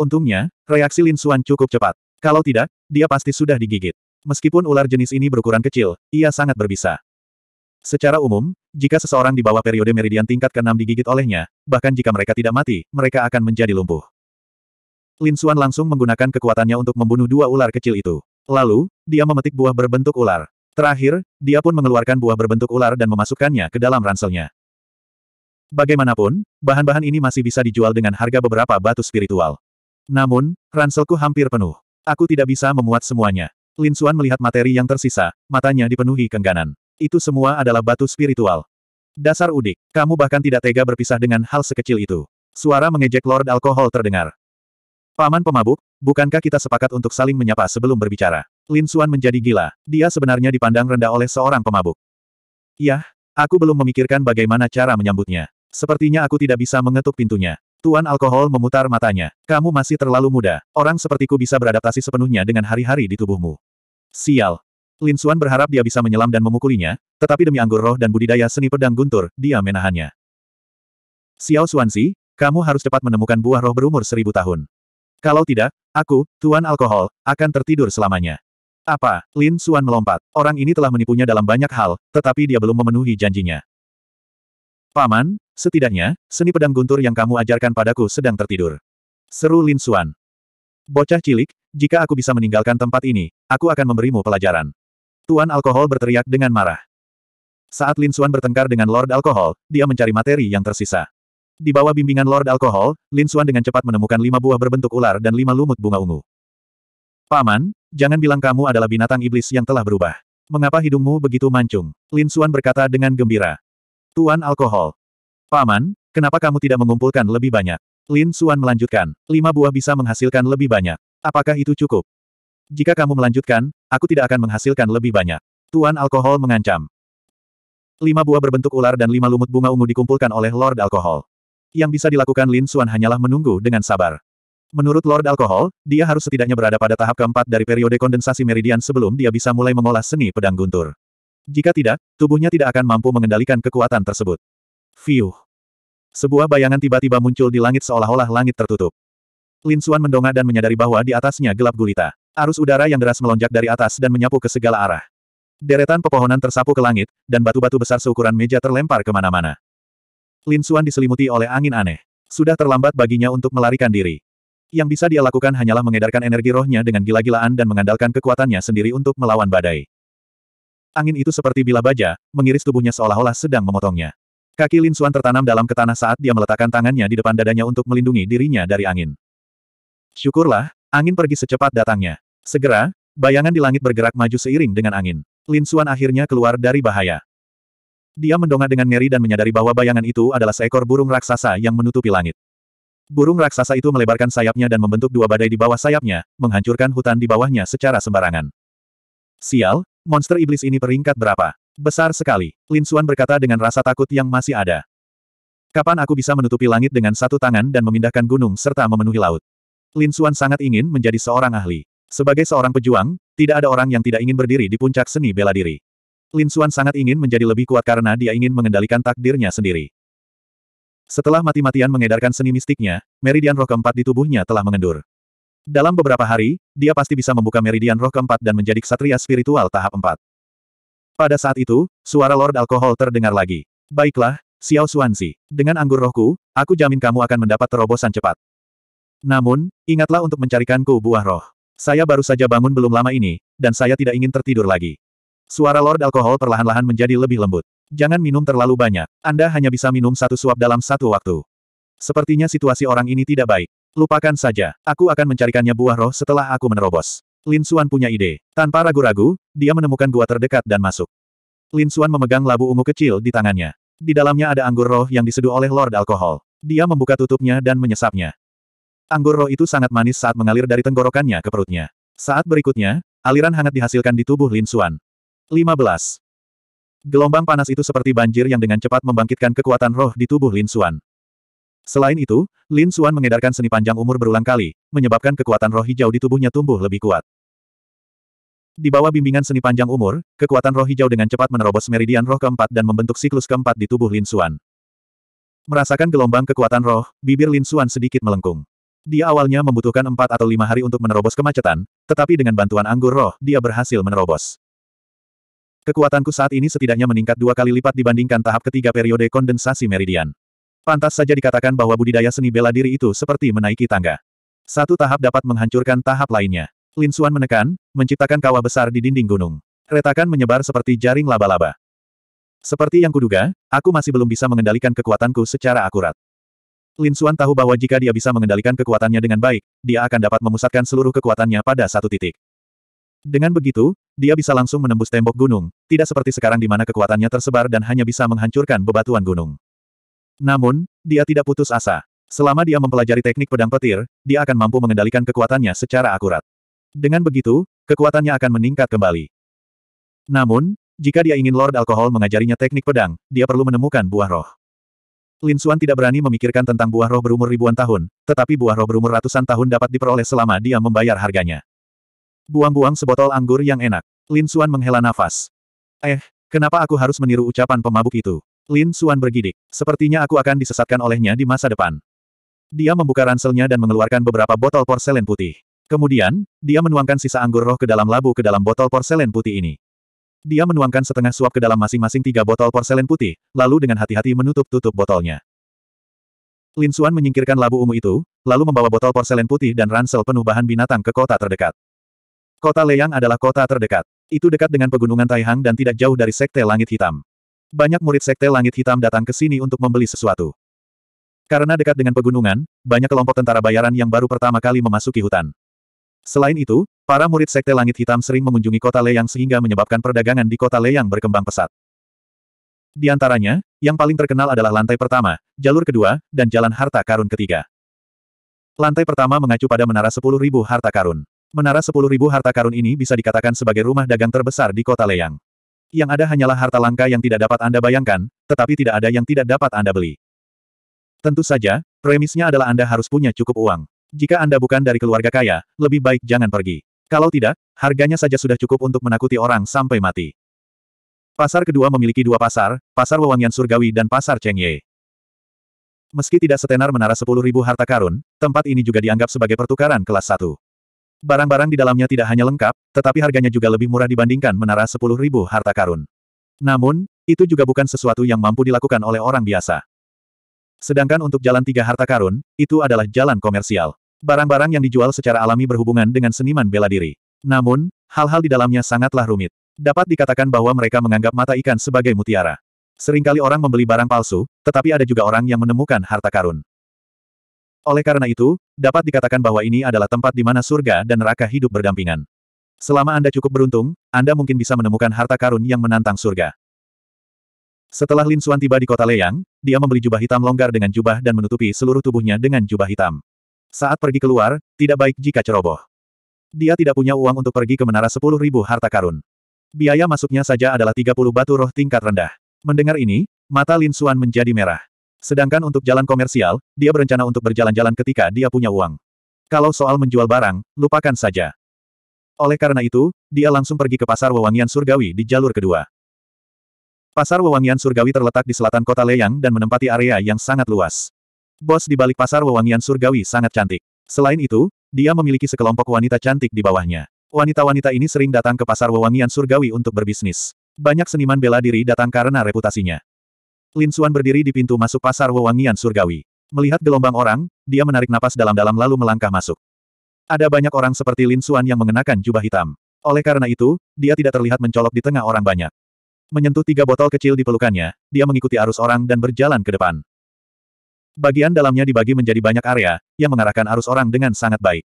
Untungnya, reaksi Lin Suan cukup cepat. Kalau tidak, dia pasti sudah digigit. Meskipun ular jenis ini berukuran kecil, ia sangat berbisa. Secara umum, jika seseorang di bawah periode meridian tingkat ke-6 digigit olehnya, bahkan jika mereka tidak mati, mereka akan menjadi lumpuh. Lin Suan langsung menggunakan kekuatannya untuk membunuh dua ular kecil itu. Lalu, dia memetik buah berbentuk ular. Terakhir, dia pun mengeluarkan buah berbentuk ular dan memasukkannya ke dalam ranselnya. Bagaimanapun, bahan-bahan ini masih bisa dijual dengan harga beberapa batu spiritual. Namun, ranselku hampir penuh. Aku tidak bisa memuat semuanya. Lin Xuan melihat materi yang tersisa, matanya dipenuhi kengganan. Itu semua adalah batu spiritual. Dasar udik, kamu bahkan tidak tega berpisah dengan hal sekecil itu. Suara mengejek Lord Alkohol terdengar. Paman pemabuk, bukankah kita sepakat untuk saling menyapa sebelum berbicara? Lin Suan menjadi gila. Dia sebenarnya dipandang rendah oleh seorang pemabuk. Yah, aku belum memikirkan bagaimana cara menyambutnya. Sepertinya aku tidak bisa mengetuk pintunya. Tuan alkohol memutar matanya. Kamu masih terlalu muda. Orang sepertiku bisa beradaptasi sepenuhnya dengan hari-hari di tubuhmu. Sial. Lin Suan berharap dia bisa menyelam dan memukulinya, tetapi demi anggur roh dan budidaya seni pedang guntur, dia menahannya. Xiao Xuanzi, kamu harus cepat menemukan buah roh berumur seribu tahun. Kalau tidak, aku, Tuan Alkohol, akan tertidur selamanya. Apa? Lin Suan melompat. Orang ini telah menipunya dalam banyak hal, tetapi dia belum memenuhi janjinya. Paman, setidaknya, seni pedang guntur yang kamu ajarkan padaku sedang tertidur. Seru Lin Suan. Bocah cilik, jika aku bisa meninggalkan tempat ini, aku akan memberimu pelajaran. Tuan Alkohol berteriak dengan marah. Saat Lin Suan bertengkar dengan Lord Alkohol, dia mencari materi yang tersisa. Di bawah bimbingan Lord Alkohol, Lin Suan dengan cepat menemukan lima buah berbentuk ular dan lima lumut bunga ungu. Paman, jangan bilang kamu adalah binatang iblis yang telah berubah. Mengapa hidungmu begitu mancung? Lin Suan berkata dengan gembira. Tuan alkohol. Paman, kenapa kamu tidak mengumpulkan lebih banyak? Lin Suan melanjutkan, lima buah bisa menghasilkan lebih banyak. Apakah itu cukup? Jika kamu melanjutkan, aku tidak akan menghasilkan lebih banyak. Tuan alkohol mengancam. Lima buah berbentuk ular dan lima lumut bunga ungu dikumpulkan oleh Lord Alkohol. Yang bisa dilakukan Lin Suan hanyalah menunggu dengan sabar. Menurut Lord Alkohol, dia harus setidaknya berada pada tahap keempat dari periode kondensasi meridian sebelum dia bisa mulai mengolah seni pedang guntur. Jika tidak, tubuhnya tidak akan mampu mengendalikan kekuatan tersebut. Fiuh. Sebuah bayangan tiba-tiba muncul di langit seolah-olah langit tertutup. Lin Xuan mendongak dan menyadari bahwa di atasnya gelap gulita. Arus udara yang deras melonjak dari atas dan menyapu ke segala arah. Deretan pepohonan tersapu ke langit, dan batu-batu besar seukuran meja terlempar kemana-mana. Lin Xuan diselimuti oleh angin aneh. Sudah terlambat baginya untuk melarikan diri. Yang bisa dia lakukan hanyalah mengedarkan energi rohnya dengan gila-gilaan dan mengandalkan kekuatannya sendiri untuk melawan badai. Angin itu seperti bila baja, mengiris tubuhnya seolah-olah sedang memotongnya. Kaki Lin Xuan tertanam dalam ke tanah saat dia meletakkan tangannya di depan dadanya untuk melindungi dirinya dari angin. Syukurlah, angin pergi secepat datangnya. Segera, bayangan di langit bergerak maju seiring dengan angin. Lin Xuan akhirnya keluar dari bahaya. Dia mendongak dengan ngeri dan menyadari bahwa bayangan itu adalah seekor burung raksasa yang menutupi langit. Burung raksasa itu melebarkan sayapnya dan membentuk dua badai di bawah sayapnya, menghancurkan hutan di bawahnya secara sembarangan. Sial, monster iblis ini peringkat berapa? Besar sekali, Lin Xuan berkata dengan rasa takut yang masih ada. Kapan aku bisa menutupi langit dengan satu tangan dan memindahkan gunung serta memenuhi laut? Lin Xuan sangat ingin menjadi seorang ahli. Sebagai seorang pejuang, tidak ada orang yang tidak ingin berdiri di puncak seni bela diri. Lin Xuan sangat ingin menjadi lebih kuat karena dia ingin mengendalikan takdirnya sendiri. Setelah mati-matian mengedarkan seni mistiknya, meridian roh keempat di tubuhnya telah mengendur. Dalam beberapa hari, dia pasti bisa membuka meridian roh keempat dan menjadi ksatria spiritual tahap empat. Pada saat itu, suara Lord Alkohol terdengar lagi. Baiklah, Xiao Xuanzi, dengan anggur rohku, aku jamin kamu akan mendapat terobosan cepat. Namun, ingatlah untuk mencarikanku buah roh. Saya baru saja bangun belum lama ini, dan saya tidak ingin tertidur lagi. Suara Lord Alkohol perlahan-lahan menjadi lebih lembut. Jangan minum terlalu banyak. Anda hanya bisa minum satu suap dalam satu waktu. Sepertinya situasi orang ini tidak baik. Lupakan saja. Aku akan mencarikannya buah roh setelah aku menerobos. Lin Xuan punya ide. Tanpa ragu-ragu, dia menemukan gua terdekat dan masuk. Lin Xuan memegang labu ungu kecil di tangannya. Di dalamnya ada anggur roh yang diseduh oleh Lord Alkohol. Dia membuka tutupnya dan menyesapnya. Anggur roh itu sangat manis saat mengalir dari tenggorokannya ke perutnya. Saat berikutnya, aliran hangat dihasilkan di tubuh Lin Xuan. 15. Gelombang panas itu seperti banjir yang dengan cepat membangkitkan kekuatan roh di tubuh Lin Xuan. Selain itu, Lin Xuan mengedarkan seni panjang umur berulang kali, menyebabkan kekuatan roh hijau di tubuhnya tumbuh lebih kuat. Di bawah bimbingan seni panjang umur, kekuatan roh hijau dengan cepat menerobos meridian roh keempat dan membentuk siklus keempat di tubuh Lin Xuan. Merasakan gelombang kekuatan roh, bibir Lin Xuan sedikit melengkung. Dia awalnya membutuhkan empat atau lima hari untuk menerobos kemacetan, tetapi dengan bantuan anggur roh, dia berhasil menerobos. Kekuatanku saat ini setidaknya meningkat dua kali lipat dibandingkan tahap ketiga periode kondensasi meridian. Pantas saja dikatakan bahwa budidaya seni bela diri itu seperti menaiki tangga. Satu tahap dapat menghancurkan tahap lainnya. Lin Xuan menekan, menciptakan kawah besar di dinding gunung. Retakan menyebar seperti jaring laba-laba. Seperti yang kuduga, aku masih belum bisa mengendalikan kekuatanku secara akurat. Lin Xuan tahu bahwa jika dia bisa mengendalikan kekuatannya dengan baik, dia akan dapat memusatkan seluruh kekuatannya pada satu titik. Dengan begitu, dia bisa langsung menembus tembok gunung, tidak seperti sekarang di mana kekuatannya tersebar dan hanya bisa menghancurkan bebatuan gunung. Namun, dia tidak putus asa. Selama dia mempelajari teknik pedang petir, dia akan mampu mengendalikan kekuatannya secara akurat. Dengan begitu, kekuatannya akan meningkat kembali. Namun, jika dia ingin Lord Alkohol mengajarinya teknik pedang, dia perlu menemukan buah roh. Lin Xuan tidak berani memikirkan tentang buah roh berumur ribuan tahun, tetapi buah roh berumur ratusan tahun dapat diperoleh selama dia membayar harganya. Buang-buang sebotol anggur yang enak. Lin Suan menghela nafas. Eh, kenapa aku harus meniru ucapan pemabuk itu? Lin Suan bergidik. Sepertinya aku akan disesatkan olehnya di masa depan. Dia membuka ranselnya dan mengeluarkan beberapa botol porselen putih. Kemudian, dia menuangkan sisa anggur roh ke dalam labu ke dalam botol porselen putih ini. Dia menuangkan setengah suap ke dalam masing-masing tiga botol porselen putih, lalu dengan hati-hati menutup tutup botolnya. Lin Suan menyingkirkan labu ungu itu, lalu membawa botol porselen putih dan ransel penuh bahan binatang ke kota terdekat. Kota Leyang adalah kota terdekat. Itu dekat dengan pegunungan Taihang dan tidak jauh dari Sekte Langit Hitam. Banyak murid Sekte Langit Hitam datang ke sini untuk membeli sesuatu. Karena dekat dengan pegunungan, banyak kelompok tentara bayaran yang baru pertama kali memasuki hutan. Selain itu, para murid Sekte Langit Hitam sering mengunjungi kota Leyang sehingga menyebabkan perdagangan di kota Leyang berkembang pesat. Di antaranya, yang paling terkenal adalah lantai pertama, jalur kedua, dan jalan harta karun ketiga. Lantai pertama mengacu pada menara 10.000 harta karun. Menara 10.000 harta karun ini bisa dikatakan sebagai rumah dagang terbesar di kota Leyang. Yang ada hanyalah harta langka yang tidak dapat Anda bayangkan, tetapi tidak ada yang tidak dapat Anda beli. Tentu saja, premisnya adalah Anda harus punya cukup uang. Jika Anda bukan dari keluarga kaya, lebih baik jangan pergi. Kalau tidak, harganya saja sudah cukup untuk menakuti orang sampai mati. Pasar kedua memiliki dua pasar, Pasar Wewangian Surgawi dan Pasar Chengye. Meski tidak setenar menara 10.000 harta karun, tempat ini juga dianggap sebagai pertukaran kelas 1. Barang-barang di dalamnya tidak hanya lengkap, tetapi harganya juga lebih murah dibandingkan menara sepuluh ribu harta karun. Namun, itu juga bukan sesuatu yang mampu dilakukan oleh orang biasa. Sedangkan untuk jalan tiga harta karun, itu adalah jalan komersial. Barang-barang yang dijual secara alami berhubungan dengan seniman bela diri. Namun, hal-hal di dalamnya sangatlah rumit. Dapat dikatakan bahwa mereka menganggap mata ikan sebagai mutiara. Seringkali orang membeli barang palsu, tetapi ada juga orang yang menemukan harta karun. Oleh karena itu, dapat dikatakan bahwa ini adalah tempat di mana surga dan neraka hidup berdampingan. Selama Anda cukup beruntung, Anda mungkin bisa menemukan harta karun yang menantang surga. Setelah Lin Xuan tiba di kota Leyang, dia membeli jubah hitam longgar dengan jubah dan menutupi seluruh tubuhnya dengan jubah hitam. Saat pergi keluar, tidak baik jika ceroboh. Dia tidak punya uang untuk pergi ke menara 10.000 harta karun. Biaya masuknya saja adalah 30 batu roh tingkat rendah. Mendengar ini, mata Lin Xuan menjadi merah. Sedangkan untuk jalan komersial, dia berencana untuk berjalan-jalan ketika dia punya uang. Kalau soal menjual barang, lupakan saja. Oleh karena itu, dia langsung pergi ke pasar wewangian surgawi di jalur kedua. Pasar wewangian surgawi terletak di selatan kota Leyang dan menempati area yang sangat luas. Bos di balik pasar wewangian surgawi sangat cantik. Selain itu, dia memiliki sekelompok wanita cantik di bawahnya. Wanita-wanita ini sering datang ke pasar wewangian surgawi untuk berbisnis. Banyak seniman bela diri datang karena reputasinya. Lin Suan berdiri di pintu masuk pasar wewangian surgawi. Melihat gelombang orang, dia menarik napas dalam-dalam lalu melangkah masuk. Ada banyak orang seperti Lin Suan yang mengenakan jubah hitam. Oleh karena itu, dia tidak terlihat mencolok di tengah orang banyak. Menyentuh tiga botol kecil di pelukannya, dia mengikuti arus orang dan berjalan ke depan. Bagian dalamnya dibagi menjadi banyak area, yang mengarahkan arus orang dengan sangat baik.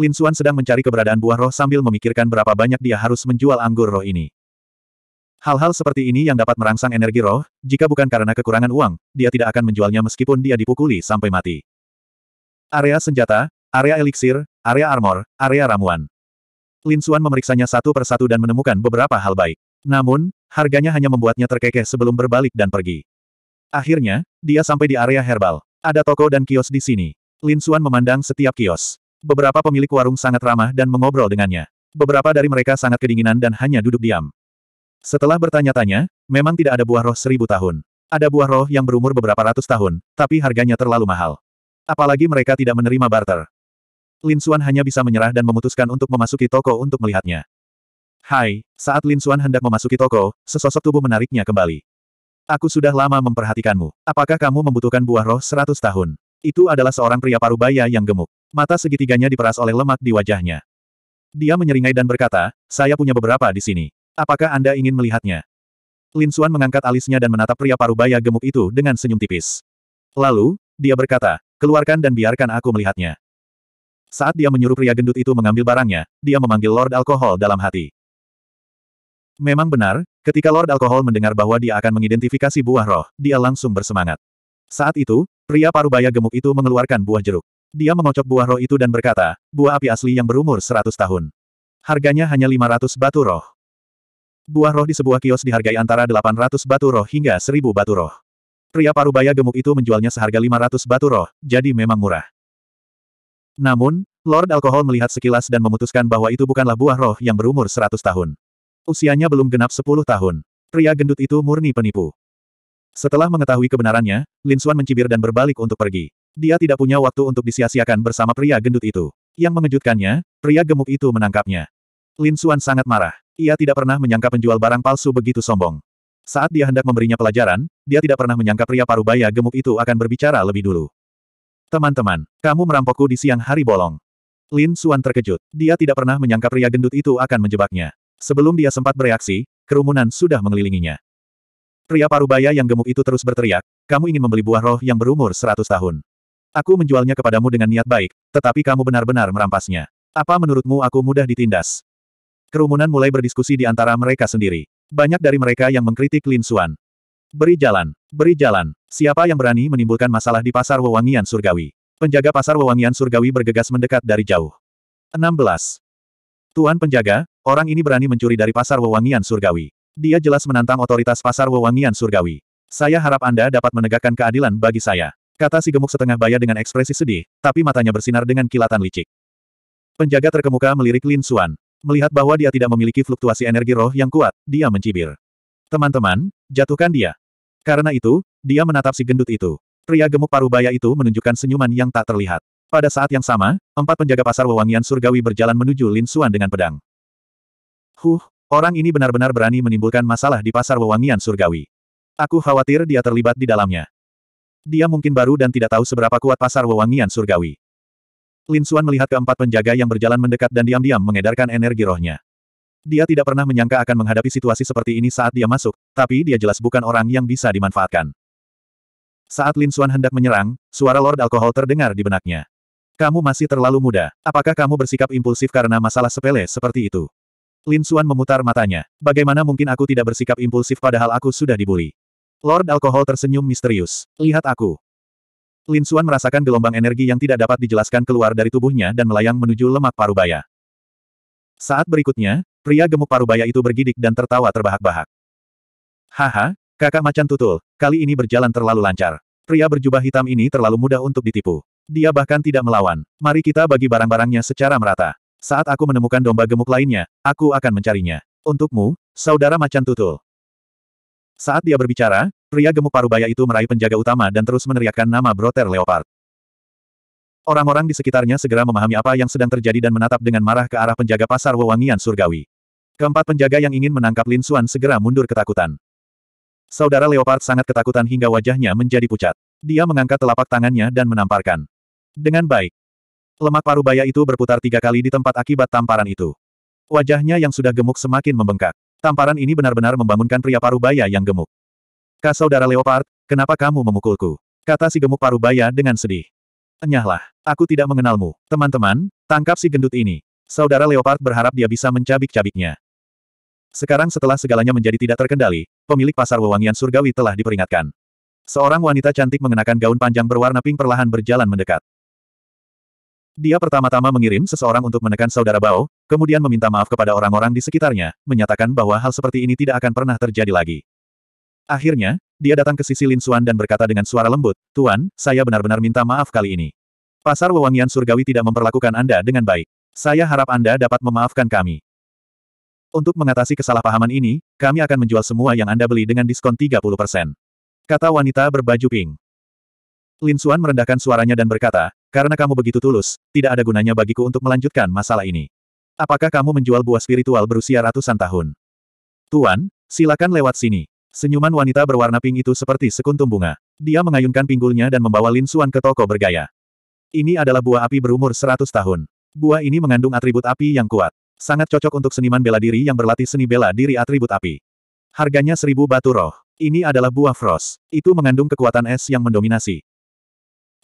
Lin Suan sedang mencari keberadaan buah roh sambil memikirkan berapa banyak dia harus menjual anggur roh ini. Hal-hal seperti ini yang dapat merangsang energi roh, jika bukan karena kekurangan uang, dia tidak akan menjualnya meskipun dia dipukuli sampai mati. Area senjata, area eliksir, area armor, area ramuan. Lin Xuan memeriksanya satu persatu dan menemukan beberapa hal baik. Namun, harganya hanya membuatnya terkekeh sebelum berbalik dan pergi. Akhirnya, dia sampai di area herbal. Ada toko dan kios di sini. Lin Xuan memandang setiap kios. Beberapa pemilik warung sangat ramah dan mengobrol dengannya. Beberapa dari mereka sangat kedinginan dan hanya duduk diam. Setelah bertanya-tanya, memang tidak ada buah roh seribu tahun. Ada buah roh yang berumur beberapa ratus tahun, tapi harganya terlalu mahal. Apalagi mereka tidak menerima barter. Lin Xuan hanya bisa menyerah dan memutuskan untuk memasuki toko untuk melihatnya. Hai, saat Lin Xuan hendak memasuki toko, sesosok tubuh menariknya kembali. Aku sudah lama memperhatikanmu. Apakah kamu membutuhkan buah roh seratus tahun? Itu adalah seorang pria parubaya yang gemuk. Mata segitiganya diperas oleh lemak di wajahnya. Dia menyeringai dan berkata, saya punya beberapa di sini. Apakah Anda ingin melihatnya? Lin Xuan mengangkat alisnya dan menatap pria parubaya gemuk itu dengan senyum tipis. Lalu, dia berkata, keluarkan dan biarkan aku melihatnya. Saat dia menyuruh pria gendut itu mengambil barangnya, dia memanggil Lord Alkohol dalam hati. Memang benar, ketika Lord Alkohol mendengar bahwa dia akan mengidentifikasi buah roh, dia langsung bersemangat. Saat itu, pria parubaya gemuk itu mengeluarkan buah jeruk. Dia mengocok buah roh itu dan berkata, buah api asli yang berumur 100 tahun. Harganya hanya 500 batu roh. Buah roh di sebuah kios dihargai antara 800 batu roh hingga 1000 batu roh. Pria parubaya gemuk itu menjualnya seharga 500 batu roh, jadi memang murah. Namun, Lord Alkohol melihat sekilas dan memutuskan bahwa itu bukanlah buah roh yang berumur 100 tahun. Usianya belum genap 10 tahun. Pria gendut itu murni penipu. Setelah mengetahui kebenarannya, Lin Suan mencibir dan berbalik untuk pergi. Dia tidak punya waktu untuk disia-siakan bersama pria gendut itu. Yang mengejutkannya, pria gemuk itu menangkapnya. Lin Suan sangat marah. Ia tidak pernah menyangka penjual barang palsu begitu sombong. Saat dia hendak memberinya pelajaran, dia tidak pernah menyangka pria parubaya gemuk itu akan berbicara lebih dulu. Teman-teman, kamu merampokku di siang hari bolong. Lin Suan terkejut. Dia tidak pernah menyangka pria gendut itu akan menjebaknya. Sebelum dia sempat bereaksi, kerumunan sudah mengelilinginya. Pria parubaya yang gemuk itu terus berteriak, kamu ingin membeli buah roh yang berumur seratus tahun. Aku menjualnya kepadamu dengan niat baik, tetapi kamu benar-benar merampasnya. Apa menurutmu aku mudah ditindas? Kerumunan mulai berdiskusi di antara mereka sendiri. Banyak dari mereka yang mengkritik Lin Xuan. Beri jalan, beri jalan. Siapa yang berani menimbulkan masalah di pasar wewangian surgawi? Penjaga pasar wewangian surgawi bergegas mendekat dari jauh. 16. Tuan penjaga, orang ini berani mencuri dari pasar wewangian surgawi. Dia jelas menantang otoritas pasar wewangian surgawi. Saya harap Anda dapat menegakkan keadilan bagi saya. Kata si gemuk setengah baya dengan ekspresi sedih, tapi matanya bersinar dengan kilatan licik. Penjaga terkemuka melirik Lin Xuan. Melihat bahwa dia tidak memiliki fluktuasi energi roh yang kuat, dia mencibir. Teman-teman, jatuhkan dia. Karena itu, dia menatap si gendut itu. Pria gemuk paruh baya itu menunjukkan senyuman yang tak terlihat. Pada saat yang sama, empat penjaga pasar wewangian surgawi berjalan menuju Lin Suan dengan pedang. Huh, orang ini benar-benar berani menimbulkan masalah di pasar wewangian surgawi. Aku khawatir dia terlibat di dalamnya. Dia mungkin baru dan tidak tahu seberapa kuat pasar wewangian surgawi. Lin Suan melihat keempat penjaga yang berjalan mendekat dan diam-diam mengedarkan energi rohnya. Dia tidak pernah menyangka akan menghadapi situasi seperti ini saat dia masuk, tapi dia jelas bukan orang yang bisa dimanfaatkan. Saat Lin Suan hendak menyerang, suara Lord Alkohol terdengar di benaknya. Kamu masih terlalu muda. Apakah kamu bersikap impulsif karena masalah sepele seperti itu? Lin Suan memutar matanya. Bagaimana mungkin aku tidak bersikap impulsif padahal aku sudah dibuli? Lord Alkohol tersenyum misterius. Lihat aku. Lin Suan merasakan gelombang energi yang tidak dapat dijelaskan keluar dari tubuhnya dan melayang menuju lemak parubaya. Saat berikutnya, pria gemuk parubaya itu bergidik dan tertawa terbahak-bahak. Haha, kakak macan tutul, kali ini berjalan terlalu lancar. Pria berjubah hitam ini terlalu mudah untuk ditipu. Dia bahkan tidak melawan. Mari kita bagi barang-barangnya secara merata. Saat aku menemukan domba gemuk lainnya, aku akan mencarinya. Untukmu, saudara macan tutul. Saat dia berbicara, pria gemuk parubaya itu meraih penjaga utama dan terus meneriakkan nama Broter Leopard. Orang-orang di sekitarnya segera memahami apa yang sedang terjadi dan menatap dengan marah ke arah penjaga pasar wewangian surgawi. Keempat penjaga yang ingin menangkap Lin Xuan segera mundur ketakutan. Saudara Leopard sangat ketakutan hingga wajahnya menjadi pucat. Dia mengangkat telapak tangannya dan menamparkan. Dengan baik. Lemak parubaya itu berputar tiga kali di tempat akibat tamparan itu. Wajahnya yang sudah gemuk semakin membengkak. Tamparan ini benar-benar membangunkan pria parubaya yang gemuk. Kak saudara Leopard, kenapa kamu memukulku? Kata si gemuk parubaya dengan sedih. Enyahlah, aku tidak mengenalmu. Teman-teman, tangkap si gendut ini. Saudara Leopard berharap dia bisa mencabik-cabiknya. Sekarang setelah segalanya menjadi tidak terkendali, pemilik pasar wewangian surgawi telah diperingatkan. Seorang wanita cantik mengenakan gaun panjang berwarna pink perlahan berjalan mendekat. Dia pertama-tama mengirim seseorang untuk menekan saudara Bao, Kemudian meminta maaf kepada orang-orang di sekitarnya, menyatakan bahwa hal seperti ini tidak akan pernah terjadi lagi. Akhirnya, dia datang ke sisi Lin Suan dan berkata dengan suara lembut, Tuan, saya benar-benar minta maaf kali ini. Pasar Wewangian Surgawi tidak memperlakukan Anda dengan baik. Saya harap Anda dapat memaafkan kami. Untuk mengatasi kesalahpahaman ini, kami akan menjual semua yang Anda beli dengan diskon 30%. Kata wanita berbaju pink. Lin Suan merendahkan suaranya dan berkata, karena kamu begitu tulus, tidak ada gunanya bagiku untuk melanjutkan masalah ini. Apakah kamu menjual buah spiritual berusia ratusan tahun? Tuan, silakan lewat sini. Senyuman wanita berwarna pink itu seperti sekuntum bunga. Dia mengayunkan pinggulnya dan membawa Lin Suan ke toko bergaya. Ini adalah buah api berumur seratus tahun. Buah ini mengandung atribut api yang kuat. Sangat cocok untuk seniman bela diri yang berlatih seni bela diri atribut api. Harganya seribu batu roh. Ini adalah buah frost. Itu mengandung kekuatan es yang mendominasi.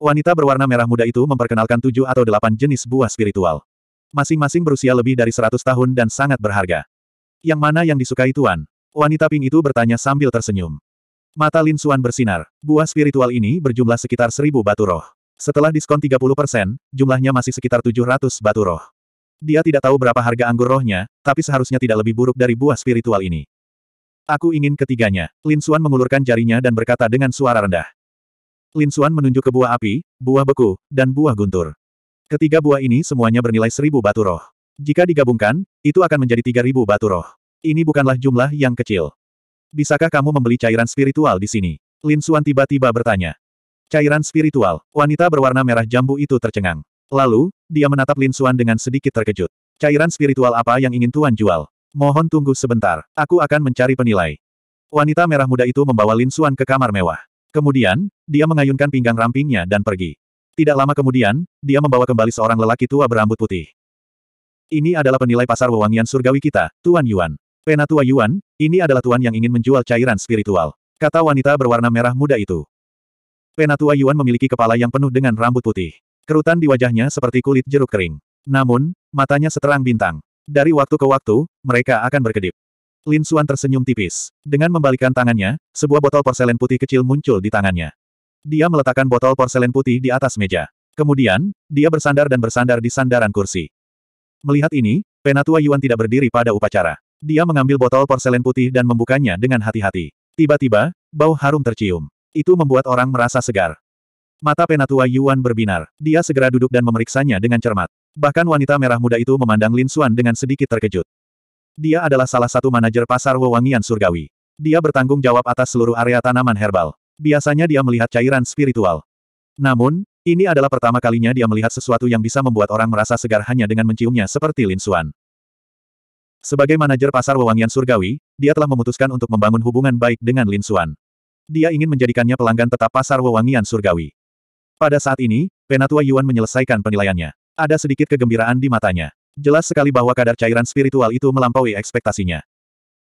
Wanita berwarna merah muda itu memperkenalkan tujuh atau delapan jenis buah spiritual. Masing-masing berusia lebih dari 100 tahun dan sangat berharga. Yang mana yang disukai Tuan? Wanita ping itu bertanya sambil tersenyum. Mata Lin Suan bersinar. Buah spiritual ini berjumlah sekitar 1000 batu roh. Setelah diskon 30%, jumlahnya masih sekitar 700 batu roh. Dia tidak tahu berapa harga anggur rohnya, tapi seharusnya tidak lebih buruk dari buah spiritual ini. Aku ingin ketiganya. Lin Suan mengulurkan jarinya dan berkata dengan suara rendah. Lin Suan menunjuk ke buah api, buah beku, dan buah guntur. Ketiga buah ini semuanya bernilai seribu batu roh. Jika digabungkan, itu akan menjadi tiga ribu batu roh. Ini bukanlah jumlah yang kecil. Bisakah kamu membeli cairan spiritual di sini? Lin Xuan tiba-tiba bertanya. Cairan spiritual, wanita berwarna merah jambu itu tercengang. Lalu, dia menatap Lin Xuan dengan sedikit terkejut. Cairan spiritual apa yang ingin Tuan jual? Mohon tunggu sebentar, aku akan mencari penilai. Wanita merah muda itu membawa Lin Xuan ke kamar mewah. Kemudian, dia mengayunkan pinggang rampingnya dan pergi. Tidak lama kemudian, dia membawa kembali seorang lelaki tua berambut putih. Ini adalah penilai pasar wewangian surgawi kita, Tuan Yuan. Penatua Yuan, ini adalah Tuan yang ingin menjual cairan spiritual. Kata wanita berwarna merah muda itu. Penatua Yuan memiliki kepala yang penuh dengan rambut putih. Kerutan di wajahnya seperti kulit jeruk kering. Namun, matanya seterang bintang. Dari waktu ke waktu, mereka akan berkedip. Lin Xuan tersenyum tipis. Dengan membalikkan tangannya, sebuah botol porselen putih kecil muncul di tangannya. Dia meletakkan botol porselen putih di atas meja. Kemudian, dia bersandar dan bersandar di sandaran kursi. Melihat ini, penatua Yuan tidak berdiri pada upacara. Dia mengambil botol porselen putih dan membukanya dengan hati-hati. Tiba-tiba, bau harum tercium. Itu membuat orang merasa segar. Mata penatua Yuan berbinar. Dia segera duduk dan memeriksanya dengan cermat. Bahkan wanita merah muda itu memandang Lin Xuan dengan sedikit terkejut. Dia adalah salah satu manajer pasar wewangian surgawi. Dia bertanggung jawab atas seluruh area tanaman herbal. Biasanya dia melihat cairan spiritual. Namun, ini adalah pertama kalinya dia melihat sesuatu yang bisa membuat orang merasa segar hanya dengan menciumnya seperti Lin Xuan. Sebagai manajer pasar wewangian surgawi, dia telah memutuskan untuk membangun hubungan baik dengan Lin Xuan. Dia ingin menjadikannya pelanggan tetap pasar wewangian surgawi. Pada saat ini, Penatua Yuan menyelesaikan penilaiannya. Ada sedikit kegembiraan di matanya. Jelas sekali bahwa kadar cairan spiritual itu melampaui ekspektasinya.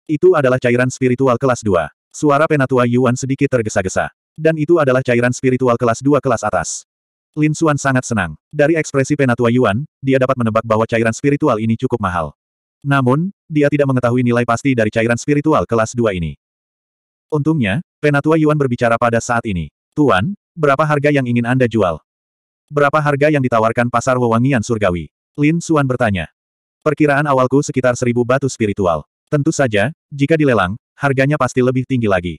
Itu adalah cairan spiritual kelas 2. Suara penatua Yuan sedikit tergesa-gesa. Dan itu adalah cairan spiritual kelas 2 kelas atas. Lin Xuan sangat senang. Dari ekspresi penatua Yuan, dia dapat menebak bahwa cairan spiritual ini cukup mahal. Namun, dia tidak mengetahui nilai pasti dari cairan spiritual kelas 2 ini. Untungnya, penatua Yuan berbicara pada saat ini. Tuan, berapa harga yang ingin Anda jual? Berapa harga yang ditawarkan pasar wewangian surgawi? Lin Xuan bertanya. Perkiraan awalku sekitar seribu batu spiritual. Tentu saja, jika dilelang, harganya pasti lebih tinggi lagi.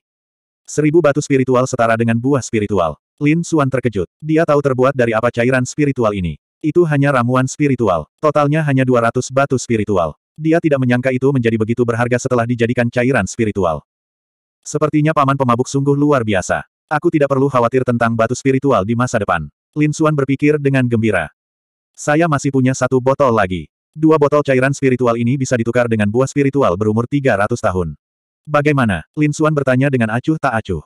Seribu batu spiritual setara dengan buah spiritual. Lin Suan terkejut. Dia tahu terbuat dari apa cairan spiritual ini. Itu hanya ramuan spiritual. Totalnya hanya 200 batu spiritual. Dia tidak menyangka itu menjadi begitu berharga setelah dijadikan cairan spiritual. Sepertinya paman pemabuk sungguh luar biasa. Aku tidak perlu khawatir tentang batu spiritual di masa depan. Lin Suan berpikir dengan gembira. Saya masih punya satu botol lagi. Dua botol cairan spiritual ini bisa ditukar dengan buah spiritual berumur 300 tahun. Bagaimana? Lin Suan bertanya dengan acuh tak acuh.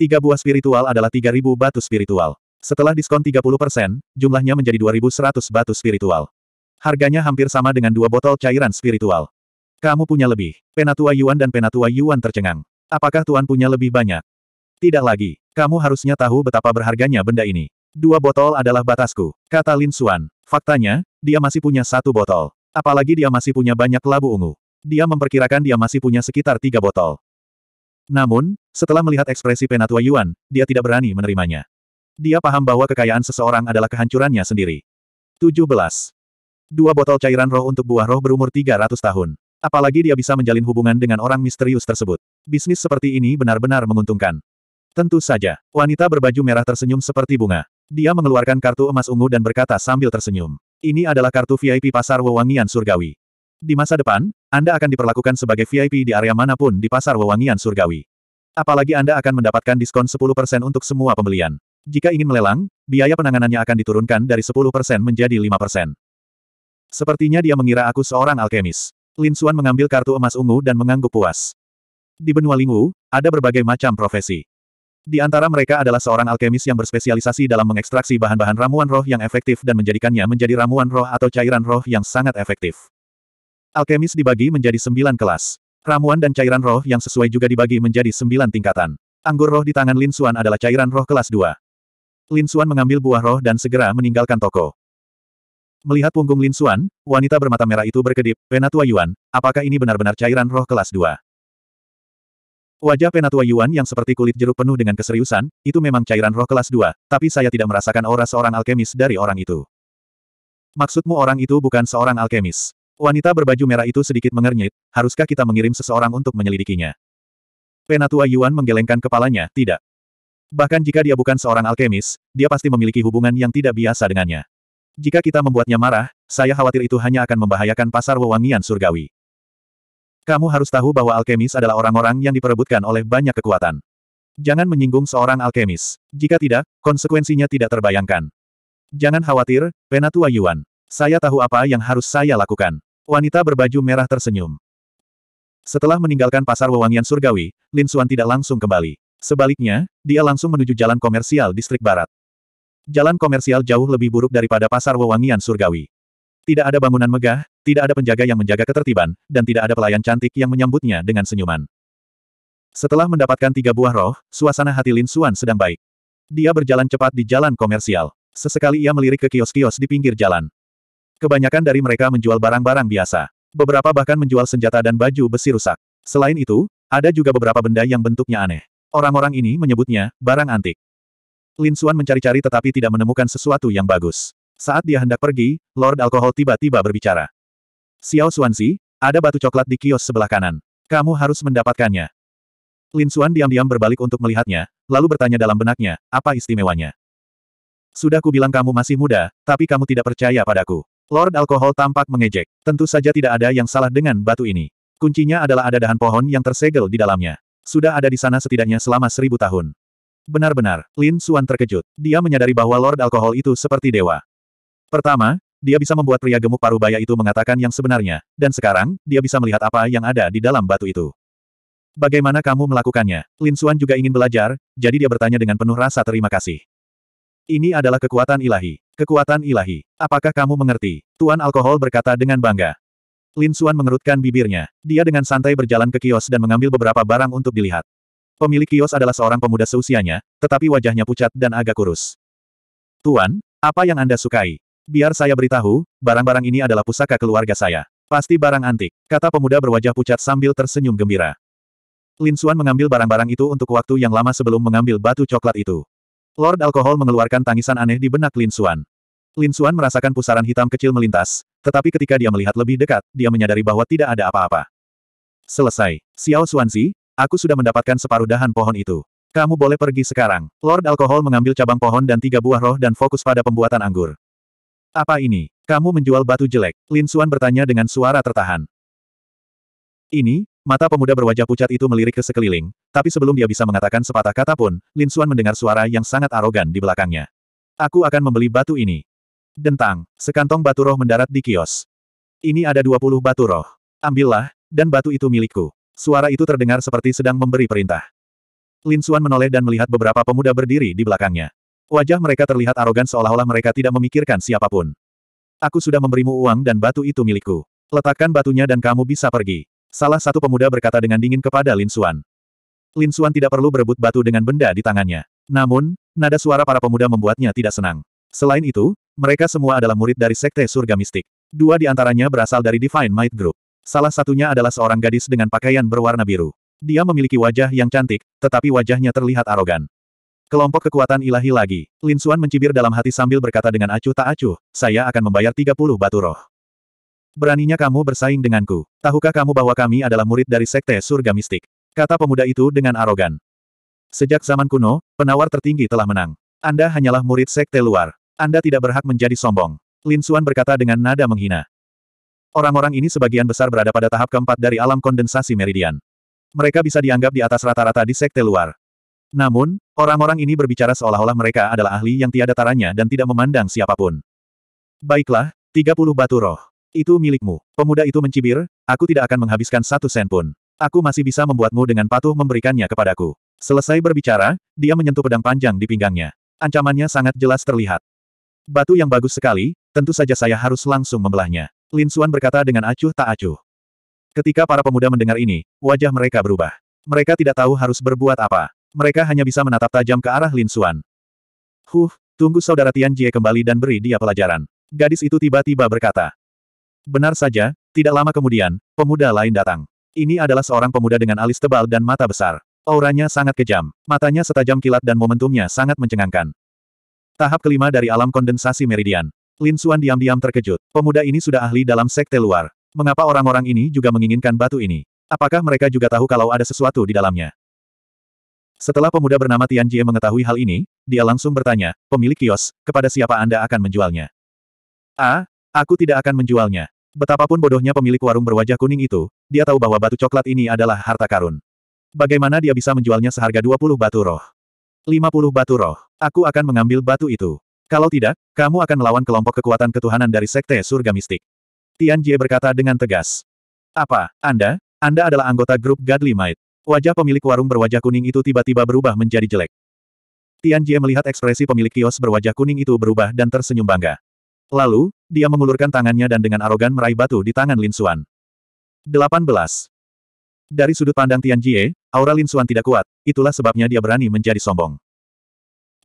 Tiga buah spiritual adalah 3.000 batu spiritual. Setelah diskon 30%, jumlahnya menjadi 2.100 batu spiritual. Harganya hampir sama dengan dua botol cairan spiritual. Kamu punya lebih. Penatua Yuan dan Penatua Yuan tercengang. Apakah Tuan punya lebih banyak? Tidak lagi. Kamu harusnya tahu betapa berharganya benda ini. Dua botol adalah batasku, kata Lin Suan. Faktanya, dia masih punya satu botol. Apalagi dia masih punya banyak labu ungu. Dia memperkirakan dia masih punya sekitar tiga botol. Namun, setelah melihat ekspresi Penatua Yuan, dia tidak berani menerimanya. Dia paham bahwa kekayaan seseorang adalah kehancurannya sendiri. 17. Dua botol cairan roh untuk buah roh berumur 300 tahun. Apalagi dia bisa menjalin hubungan dengan orang misterius tersebut. Bisnis seperti ini benar-benar menguntungkan. Tentu saja, wanita berbaju merah tersenyum seperti bunga. Dia mengeluarkan kartu emas ungu dan berkata sambil tersenyum. Ini adalah kartu VIP pasar wewangian surgawi. Di masa depan, anda akan diperlakukan sebagai VIP di area manapun di pasar wewangian surgawi. Apalagi Anda akan mendapatkan diskon 10% untuk semua pembelian. Jika ingin melelang, biaya penanganannya akan diturunkan dari 10% menjadi 5%. Sepertinya dia mengira aku seorang alkemis. Lin Xuan mengambil kartu emas ungu dan mengangguk puas. Di benua Lingwu, ada berbagai macam profesi. Di antara mereka adalah seorang alkemis yang berspesialisasi dalam mengekstraksi bahan-bahan ramuan roh yang efektif dan menjadikannya menjadi ramuan roh atau cairan roh yang sangat efektif. Alkemis dibagi menjadi sembilan kelas. Ramuan dan cairan roh yang sesuai juga dibagi menjadi sembilan tingkatan. Anggur roh di tangan Lin Xuan adalah cairan roh kelas dua. Lin Xuan mengambil buah roh dan segera meninggalkan toko. Melihat punggung Lin Xuan, wanita bermata merah itu berkedip, Penatua Yuan, apakah ini benar-benar cairan roh kelas dua? Wajah Penatua Yuan yang seperti kulit jeruk penuh dengan keseriusan, itu memang cairan roh kelas dua. tapi saya tidak merasakan aura seorang alkemis dari orang itu. Maksudmu orang itu bukan seorang alkemis. Wanita berbaju merah itu sedikit mengernyit, haruskah kita mengirim seseorang untuk menyelidikinya? Penatua Yuan menggelengkan kepalanya, tidak. Bahkan jika dia bukan seorang alkemis, dia pasti memiliki hubungan yang tidak biasa dengannya. Jika kita membuatnya marah, saya khawatir itu hanya akan membahayakan pasar wewangian surgawi. Kamu harus tahu bahwa alkemis adalah orang-orang yang diperebutkan oleh banyak kekuatan. Jangan menyinggung seorang alkemis. Jika tidak, konsekuensinya tidak terbayangkan. Jangan khawatir, Penatua Yuan. Saya tahu apa yang harus saya lakukan. Wanita berbaju merah tersenyum. Setelah meninggalkan pasar wewangian surgawi, Lin Xuan tidak langsung kembali. Sebaliknya, dia langsung menuju jalan komersial distrik barat. Jalan komersial jauh lebih buruk daripada pasar wewangian surgawi. Tidak ada bangunan megah, tidak ada penjaga yang menjaga ketertiban, dan tidak ada pelayan cantik yang menyambutnya dengan senyuman. Setelah mendapatkan tiga buah roh, suasana hati Lin Xuan sedang baik. Dia berjalan cepat di jalan komersial. Sesekali ia melirik ke kios-kios di pinggir jalan. Kebanyakan dari mereka menjual barang-barang biasa. Beberapa bahkan menjual senjata dan baju besi rusak. Selain itu, ada juga beberapa benda yang bentuknya aneh. Orang-orang ini menyebutnya barang antik. Lin Xuan mencari-cari tetapi tidak menemukan sesuatu yang bagus. Saat dia hendak pergi, Lord Alkohol tiba-tiba berbicara. Xiao Xuanzi, ada batu coklat di kios sebelah kanan. Kamu harus mendapatkannya. Lin Xuan diam-diam berbalik untuk melihatnya, lalu bertanya dalam benaknya, apa istimewanya? Sudah kubilang kamu masih muda, tapi kamu tidak percaya padaku. Lord Alkohol tampak mengejek. Tentu saja tidak ada yang salah dengan batu ini. Kuncinya adalah ada dahan pohon yang tersegel di dalamnya. Sudah ada di sana setidaknya selama seribu tahun. Benar-benar, Lin Suan terkejut. Dia menyadari bahwa Lord Alkohol itu seperti dewa. Pertama, dia bisa membuat pria gemuk paruh baya itu mengatakan yang sebenarnya, dan sekarang, dia bisa melihat apa yang ada di dalam batu itu. Bagaimana kamu melakukannya? Lin Suan juga ingin belajar, jadi dia bertanya dengan penuh rasa terima kasih. Ini adalah kekuatan ilahi. Kekuatan ilahi. Apakah kamu mengerti? Tuan Alkohol berkata dengan bangga. Lin Suan mengerutkan bibirnya. Dia dengan santai berjalan ke kios dan mengambil beberapa barang untuk dilihat. Pemilik kios adalah seorang pemuda seusianya, tetapi wajahnya pucat dan agak kurus. Tuan, apa yang Anda sukai? Biar saya beritahu, barang-barang ini adalah pusaka keluarga saya. Pasti barang antik, kata pemuda berwajah pucat sambil tersenyum gembira. Lin Suan mengambil barang-barang itu untuk waktu yang lama sebelum mengambil batu coklat itu. Lord Alkohol mengeluarkan tangisan aneh di benak Lin Xuan. Lin Xuan merasakan pusaran hitam kecil melintas, tetapi ketika dia melihat lebih dekat, dia menyadari bahwa tidak ada apa-apa. Selesai. Xiao Xuanzi, aku sudah mendapatkan separuh dahan pohon itu. Kamu boleh pergi sekarang. Lord Alkohol mengambil cabang pohon dan tiga buah roh dan fokus pada pembuatan anggur. Apa ini? Kamu menjual batu jelek? Lin Xuan bertanya dengan suara tertahan. Ini, Mata pemuda berwajah pucat itu melirik ke sekeliling, tapi sebelum dia bisa mengatakan sepatah kata pun, Lin Xuan mendengar suara yang sangat arogan di belakangnya. Aku akan membeli batu ini. Dentang, sekantong batu roh mendarat di kios. Ini ada 20 batu roh. Ambillah, dan batu itu milikku. Suara itu terdengar seperti sedang memberi perintah. Lin Xuan menoleh dan melihat beberapa pemuda berdiri di belakangnya. Wajah mereka terlihat arogan seolah-olah mereka tidak memikirkan siapapun. Aku sudah memberimu uang dan batu itu milikku. Letakkan batunya dan kamu bisa pergi. Salah satu pemuda berkata dengan dingin kepada Lin Suan. Lin Suan tidak perlu berebut batu dengan benda di tangannya. Namun, nada suara para pemuda membuatnya tidak senang. Selain itu, mereka semua adalah murid dari Sekte Surga Mistik. Dua di antaranya berasal dari Divine Might Group. Salah satunya adalah seorang gadis dengan pakaian berwarna biru. Dia memiliki wajah yang cantik, tetapi wajahnya terlihat arogan. Kelompok kekuatan ilahi lagi. Lin Suan mencibir dalam hati sambil berkata dengan acuh tak acuh, saya akan membayar 30 batu roh. Beraninya kamu bersaing denganku. Tahukah kamu bahwa kami adalah murid dari Sekte Surga Mistik? Kata pemuda itu dengan arogan. Sejak zaman kuno, penawar tertinggi telah menang. Anda hanyalah murid Sekte luar. Anda tidak berhak menjadi sombong. Lin Suan berkata dengan nada menghina. Orang-orang ini sebagian besar berada pada tahap keempat dari alam kondensasi meridian. Mereka bisa dianggap di atas rata-rata di sekte luar. Namun, orang-orang ini berbicara seolah-olah mereka adalah ahli yang tiada taranya dan tidak memandang siapapun. Baiklah, 30 batu roh. Itu milikmu. Pemuda itu mencibir, aku tidak akan menghabiskan satu sen pun. Aku masih bisa membuatmu dengan patuh memberikannya kepadaku. Selesai berbicara, dia menyentuh pedang panjang di pinggangnya. Ancamannya sangat jelas terlihat. Batu yang bagus sekali, tentu saja saya harus langsung membelahnya. Lin Xuan berkata dengan acuh tak acuh. Ketika para pemuda mendengar ini, wajah mereka berubah. Mereka tidak tahu harus berbuat apa. Mereka hanya bisa menatap tajam ke arah Lin Xuan. Huh, tunggu saudara Tian Jie kembali dan beri dia pelajaran. Gadis itu tiba-tiba berkata. Benar saja, tidak lama kemudian, pemuda lain datang. Ini adalah seorang pemuda dengan alis tebal dan mata besar. Auranya sangat kejam, matanya setajam kilat dan momentumnya sangat mencengangkan. Tahap kelima dari alam kondensasi meridian. Lin Suan diam-diam terkejut. Pemuda ini sudah ahli dalam sekte luar. Mengapa orang-orang ini juga menginginkan batu ini? Apakah mereka juga tahu kalau ada sesuatu di dalamnya? Setelah pemuda bernama Tian Jie mengetahui hal ini, dia langsung bertanya, pemilik kios, kepada siapa Anda akan menjualnya? A, ah, Aku tidak akan menjualnya. Betapapun bodohnya pemilik warung berwajah kuning itu, dia tahu bahwa batu coklat ini adalah harta karun. Bagaimana dia bisa menjualnya seharga 20 batu roh? 50 batu roh. Aku akan mengambil batu itu. Kalau tidak, kamu akan melawan kelompok kekuatan ketuhanan dari Sekte Surga Mistik. Tian Jie berkata dengan tegas. Apa, Anda? Anda adalah anggota grup Godly Might. Wajah pemilik warung berwajah kuning itu tiba-tiba berubah menjadi jelek. Tian Jie melihat ekspresi pemilik kios berwajah kuning itu berubah dan tersenyum bangga. Lalu, dia mengulurkan tangannya dan dengan arogan meraih batu di tangan Lin Xuan. 18. Dari sudut pandang Tian Jie, aura Lin Xuan tidak kuat, itulah sebabnya dia berani menjadi sombong.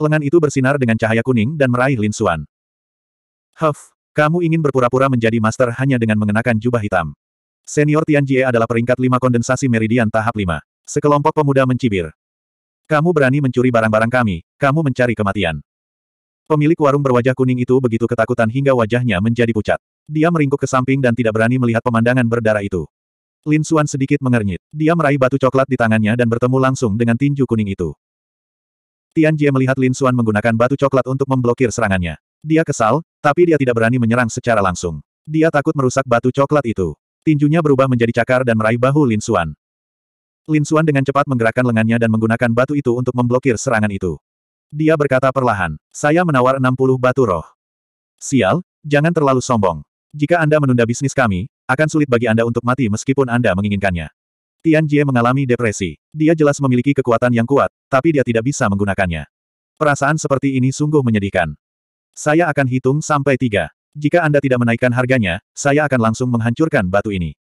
Lengan itu bersinar dengan cahaya kuning dan meraih Lin Xuan. Huff, kamu ingin berpura-pura menjadi master hanya dengan mengenakan jubah hitam. Senior Tian Jie adalah peringkat lima kondensasi meridian tahap lima. Sekelompok pemuda mencibir. Kamu berani mencuri barang-barang kami, kamu mencari kematian. Pemilik warung berwajah kuning itu begitu ketakutan hingga wajahnya menjadi pucat. Dia meringkuk ke samping dan tidak berani melihat pemandangan berdarah itu. Lin Xuan sedikit mengernyit. Dia meraih batu coklat di tangannya dan bertemu langsung dengan tinju kuning itu. Tian Jie melihat Lin Xuan menggunakan batu coklat untuk memblokir serangannya. Dia kesal, tapi dia tidak berani menyerang secara langsung. Dia takut merusak batu coklat itu. Tinjunya berubah menjadi cakar dan meraih bahu Lin Xuan. Lin Xuan dengan cepat menggerakkan lengannya dan menggunakan batu itu untuk memblokir serangan itu. Dia berkata perlahan, saya menawar 60 batu roh. Sial, jangan terlalu sombong. Jika Anda menunda bisnis kami, akan sulit bagi Anda untuk mati meskipun Anda menginginkannya. Tian Jie mengalami depresi. Dia jelas memiliki kekuatan yang kuat, tapi dia tidak bisa menggunakannya. Perasaan seperti ini sungguh menyedihkan. Saya akan hitung sampai tiga. Jika Anda tidak menaikkan harganya, saya akan langsung menghancurkan batu ini.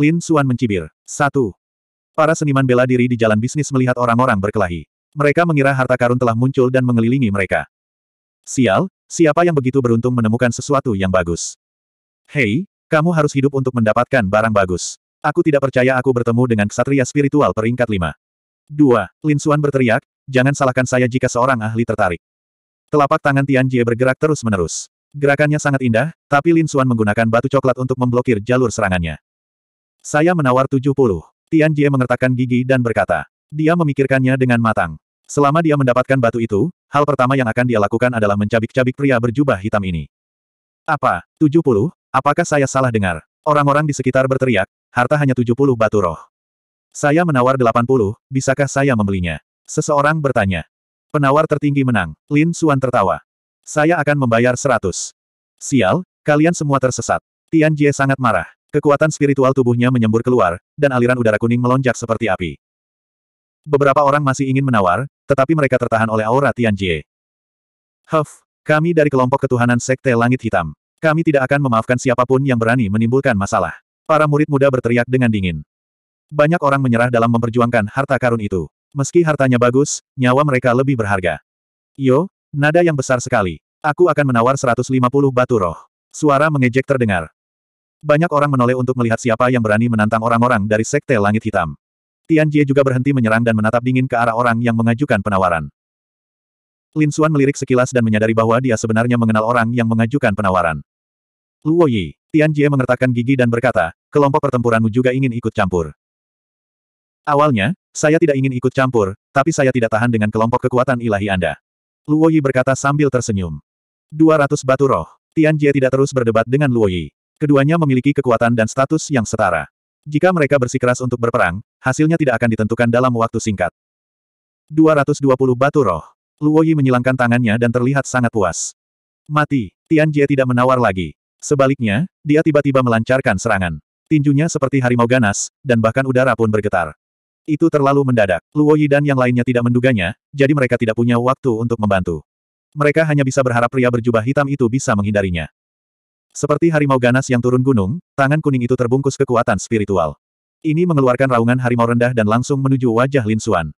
Lin Suan mencibir. Satu. Para seniman bela diri di jalan bisnis melihat orang-orang berkelahi. Mereka mengira harta karun telah muncul dan mengelilingi mereka. Sial, siapa yang begitu beruntung menemukan sesuatu yang bagus? Hei, kamu harus hidup untuk mendapatkan barang bagus. Aku tidak percaya aku bertemu dengan ksatria spiritual peringkat 5. 2. Lin Suan berteriak, jangan salahkan saya jika seorang ahli tertarik. Telapak tangan Tian Jie bergerak terus-menerus. Gerakannya sangat indah, tapi Lin Suan menggunakan batu coklat untuk memblokir jalur serangannya. Saya menawar 70. Tian Jie mengertakkan gigi dan berkata. Dia memikirkannya dengan matang. Selama dia mendapatkan batu itu, hal pertama yang akan dia lakukan adalah mencabik-cabik pria berjubah hitam ini. Apa, 70? Apakah saya salah dengar? Orang-orang di sekitar berteriak, harta hanya 70 batu roh. Saya menawar 80, bisakah saya membelinya? Seseorang bertanya. Penawar tertinggi menang, Lin Suan tertawa. Saya akan membayar 100. Sial, kalian semua tersesat. Tian Jie sangat marah. Kekuatan spiritual tubuhnya menyembur keluar, dan aliran udara kuning melonjak seperti api. Beberapa orang masih ingin menawar, tetapi mereka tertahan oleh aura Tianjie. Huff, kami dari kelompok ketuhanan Sekte Langit Hitam. Kami tidak akan memaafkan siapapun yang berani menimbulkan masalah. Para murid muda berteriak dengan dingin. Banyak orang menyerah dalam memperjuangkan harta karun itu. Meski hartanya bagus, nyawa mereka lebih berharga. Yo, nada yang besar sekali. Aku akan menawar 150 batu roh. Suara mengejek terdengar. Banyak orang menoleh untuk melihat siapa yang berani menantang orang-orang dari Sekte Langit Hitam. Tian Jie juga berhenti menyerang dan menatap dingin ke arah orang yang mengajukan penawaran. Lin Xuan melirik sekilas dan menyadari bahwa dia sebenarnya mengenal orang yang mengajukan penawaran. Luo Yi, Tian Jie mengertakkan gigi dan berkata, kelompok pertempuranmu juga ingin ikut campur. Awalnya, saya tidak ingin ikut campur, tapi saya tidak tahan dengan kelompok kekuatan ilahi Anda. Luo Yi berkata sambil tersenyum. 200 batu roh. Tian Jie tidak terus berdebat dengan Luo Yi. Keduanya memiliki kekuatan dan status yang setara. Jika mereka bersikeras untuk berperang, hasilnya tidak akan ditentukan dalam waktu singkat. 220 batu roh. Luo Yi menyilangkan tangannya dan terlihat sangat puas. Mati, Tian Jie tidak menawar lagi. Sebaliknya, dia tiba-tiba melancarkan serangan. Tinjunya seperti harimau ganas, dan bahkan udara pun bergetar. Itu terlalu mendadak. Luo dan yang lainnya tidak menduganya, jadi mereka tidak punya waktu untuk membantu. Mereka hanya bisa berharap pria berjubah hitam itu bisa menghindarinya. Seperti harimau ganas yang turun gunung, tangan kuning itu terbungkus kekuatan spiritual. Ini mengeluarkan raungan harimau rendah dan langsung menuju wajah Lin Xuan.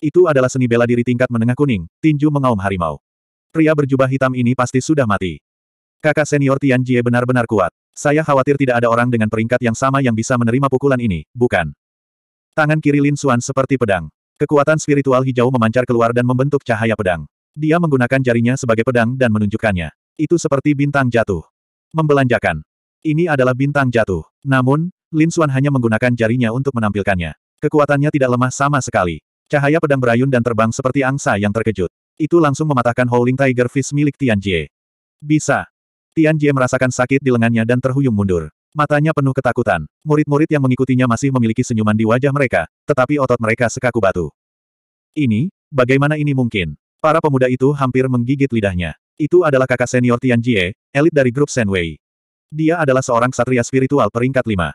Itu adalah seni bela diri tingkat menengah kuning, tinju mengaum harimau. Pria berjubah hitam ini pasti sudah mati. Kakak senior Tian Jie benar-benar kuat. Saya khawatir tidak ada orang dengan peringkat yang sama yang bisa menerima pukulan ini, bukan? Tangan kiri Lin Xuan seperti pedang. Kekuatan spiritual hijau memancar keluar dan membentuk cahaya pedang. Dia menggunakan jarinya sebagai pedang dan menunjukkannya. Itu seperti bintang jatuh. Membelanjakan. Ini adalah bintang jatuh. Namun, Lin Xuan hanya menggunakan jarinya untuk menampilkannya. Kekuatannya tidak lemah sama sekali. Cahaya pedang berayun dan terbang seperti angsa yang terkejut. Itu langsung mematahkan Howling Tiger Fist milik Tian Jie. Bisa. Tian Jie merasakan sakit di lengannya dan terhuyung mundur. Matanya penuh ketakutan. Murid-murid yang mengikutinya masih memiliki senyuman di wajah mereka, tetapi otot mereka sekaku batu. Ini, bagaimana ini mungkin? Para pemuda itu hampir menggigit lidahnya. Itu adalah kakak senior Tian Jie, elit dari grup Shen Wei. Dia adalah seorang satria spiritual peringkat lima.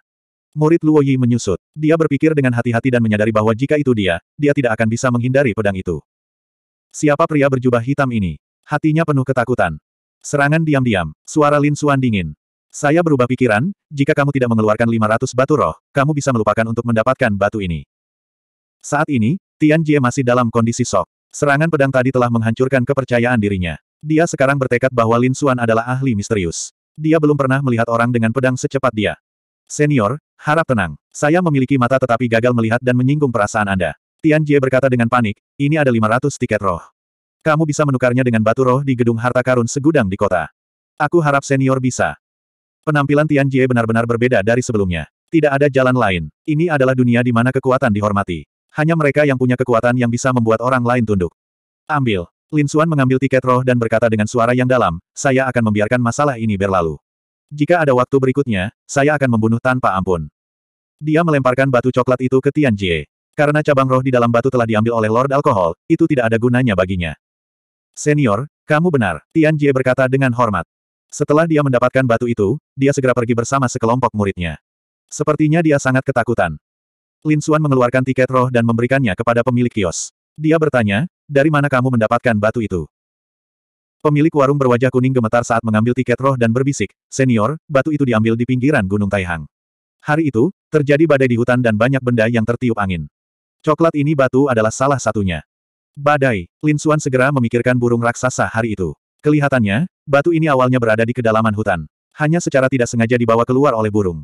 Murid Luo Yi menyusut. Dia berpikir dengan hati-hati dan menyadari bahwa jika itu dia, dia tidak akan bisa menghindari pedang itu. Siapa pria berjubah hitam ini? Hatinya penuh ketakutan. Serangan diam-diam. Suara Lin Xuan dingin. Saya berubah pikiran, jika kamu tidak mengeluarkan 500 batu roh, kamu bisa melupakan untuk mendapatkan batu ini. Saat ini, Tian Jie masih dalam kondisi sok. Serangan pedang tadi telah menghancurkan kepercayaan dirinya. Dia sekarang bertekad bahwa Lin Xuan adalah ahli misterius. Dia belum pernah melihat orang dengan pedang secepat dia. Senior, harap tenang. Saya memiliki mata tetapi gagal melihat dan menyinggung perasaan Anda. Tian Jie berkata dengan panik, ini ada 500 tiket roh. Kamu bisa menukarnya dengan batu roh di gedung harta karun segudang di kota. Aku harap senior bisa. Penampilan Tian Jie benar-benar berbeda dari sebelumnya. Tidak ada jalan lain. Ini adalah dunia di mana kekuatan dihormati. Hanya mereka yang punya kekuatan yang bisa membuat orang lain tunduk. Ambil. Lin Suan mengambil tiket roh dan berkata dengan suara yang dalam, saya akan membiarkan masalah ini berlalu. Jika ada waktu berikutnya, saya akan membunuh tanpa ampun. Dia melemparkan batu coklat itu ke Tian Jie. Karena cabang roh di dalam batu telah diambil oleh Lord Alkohol, itu tidak ada gunanya baginya. Senior, kamu benar, Tian Jie berkata dengan hormat. Setelah dia mendapatkan batu itu, dia segera pergi bersama sekelompok muridnya. Sepertinya dia sangat ketakutan. Lin Suan mengeluarkan tiket roh dan memberikannya kepada pemilik kios. Dia bertanya, dari mana kamu mendapatkan batu itu? Pemilik warung berwajah kuning gemetar saat mengambil tiket roh dan berbisik, senior, batu itu diambil di pinggiran Gunung Taihang. Hari itu, terjadi badai di hutan dan banyak benda yang tertiup angin. Coklat ini batu adalah salah satunya. Badai, Lin Xuan segera memikirkan burung raksasa hari itu. Kelihatannya, batu ini awalnya berada di kedalaman hutan. Hanya secara tidak sengaja dibawa keluar oleh burung.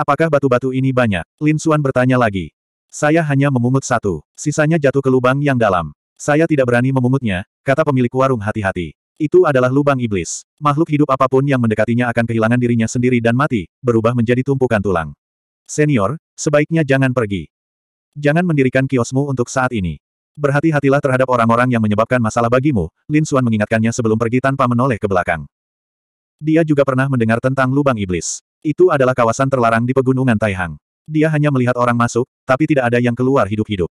Apakah batu-batu ini banyak? Lin Xuan bertanya lagi. Saya hanya memungut satu. Sisanya jatuh ke lubang yang dalam. Saya tidak berani memungutnya, kata pemilik warung hati-hati. Itu adalah lubang iblis. Makhluk hidup apapun yang mendekatinya akan kehilangan dirinya sendiri dan mati, berubah menjadi tumpukan tulang. Senior, sebaiknya jangan pergi. Jangan mendirikan kiosmu untuk saat ini. Berhati-hatilah terhadap orang-orang yang menyebabkan masalah bagimu, Lin Suan mengingatkannya sebelum pergi tanpa menoleh ke belakang. Dia juga pernah mendengar tentang lubang iblis. Itu adalah kawasan terlarang di pegunungan Taihang. Dia hanya melihat orang masuk, tapi tidak ada yang keluar hidup-hidup.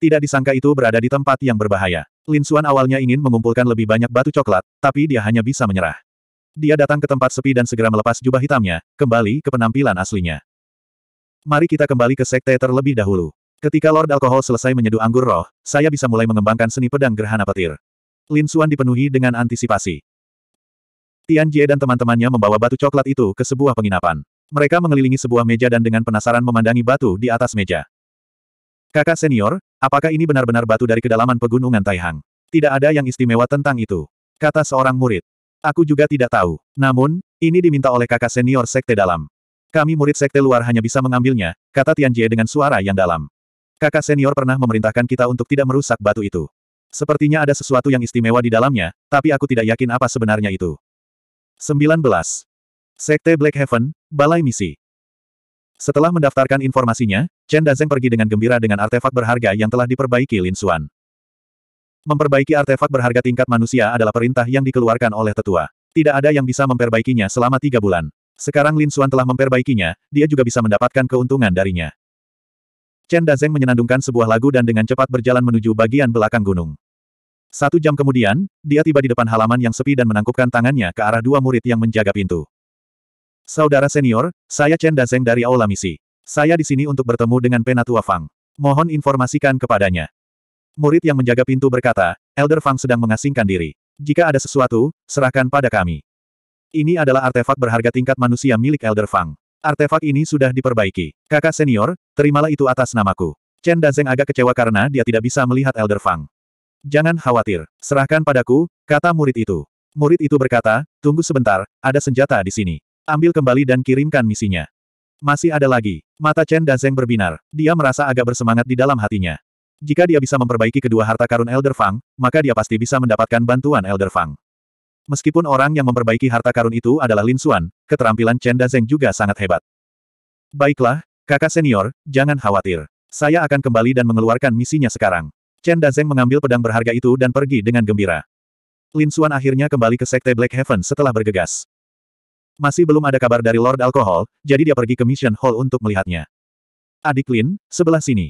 Tidak disangka itu berada di tempat yang berbahaya. Lin Suan awalnya ingin mengumpulkan lebih banyak batu coklat, tapi dia hanya bisa menyerah. Dia datang ke tempat sepi dan segera melepas jubah hitamnya, kembali ke penampilan aslinya. Mari kita kembali ke sekte terlebih dahulu. Ketika Lord Alkohol selesai menyeduh anggur roh, saya bisa mulai mengembangkan seni pedang gerhana petir. Lin Suan dipenuhi dengan antisipasi. Tian Jie dan teman-temannya membawa batu coklat itu ke sebuah penginapan. Mereka mengelilingi sebuah meja dan dengan penasaran memandangi batu di atas meja. Kakak senior, apakah ini benar-benar batu dari kedalaman pegunungan Taihang? Tidak ada yang istimewa tentang itu, kata seorang murid. Aku juga tidak tahu. Namun, ini diminta oleh kakak senior sekte dalam. Kami murid sekte luar hanya bisa mengambilnya, kata Tianjie dengan suara yang dalam. Kakak senior pernah memerintahkan kita untuk tidak merusak batu itu. Sepertinya ada sesuatu yang istimewa di dalamnya, tapi aku tidak yakin apa sebenarnya itu. 19. Sekte Black Heaven, Balai Misi Setelah mendaftarkan informasinya, Chen Dazeng pergi dengan gembira dengan artefak berharga yang telah diperbaiki Lin Xuan. Memperbaiki artefak berharga tingkat manusia adalah perintah yang dikeluarkan oleh tetua. Tidak ada yang bisa memperbaikinya selama tiga bulan. Sekarang Lin Xuan telah memperbaikinya, dia juga bisa mendapatkan keuntungan darinya. Chen Dazeng menyenandungkan sebuah lagu dan dengan cepat berjalan menuju bagian belakang gunung. Satu jam kemudian, dia tiba di depan halaman yang sepi dan menangkupkan tangannya ke arah dua murid yang menjaga pintu. Saudara senior, saya Chen Dazeng dari Aula Misi. Saya di sini untuk bertemu dengan Penatua Fang. Mohon informasikan kepadanya. Murid yang menjaga pintu berkata, Elder Fang sedang mengasingkan diri. Jika ada sesuatu, serahkan pada kami. Ini adalah artefak berharga tingkat manusia milik Elder Fang. Artefak ini sudah diperbaiki. Kakak senior, terimalah itu atas namaku. Chen Dazeng agak kecewa karena dia tidak bisa melihat Elder Fang. Jangan khawatir, serahkan padaku, kata murid itu. Murid itu berkata, tunggu sebentar, ada senjata di sini. Ambil kembali dan kirimkan misinya. Masih ada lagi. Mata Chen Dazeng berbinar. Dia merasa agak bersemangat di dalam hatinya. Jika dia bisa memperbaiki kedua harta karun Elder Fang, maka dia pasti bisa mendapatkan bantuan Elder Fang. Meskipun orang yang memperbaiki harta karun itu adalah Lin Xuan, keterampilan Chen Dazeng juga sangat hebat. Baiklah, kakak senior, jangan khawatir. Saya akan kembali dan mengeluarkan misinya sekarang. Chen Dazeng mengambil pedang berharga itu dan pergi dengan gembira. Lin Xuan akhirnya kembali ke Sekte Black Heaven setelah bergegas. Masih belum ada kabar dari Lord Alkohol, jadi dia pergi ke Mission Hall untuk melihatnya. Adik Lin, sebelah sini.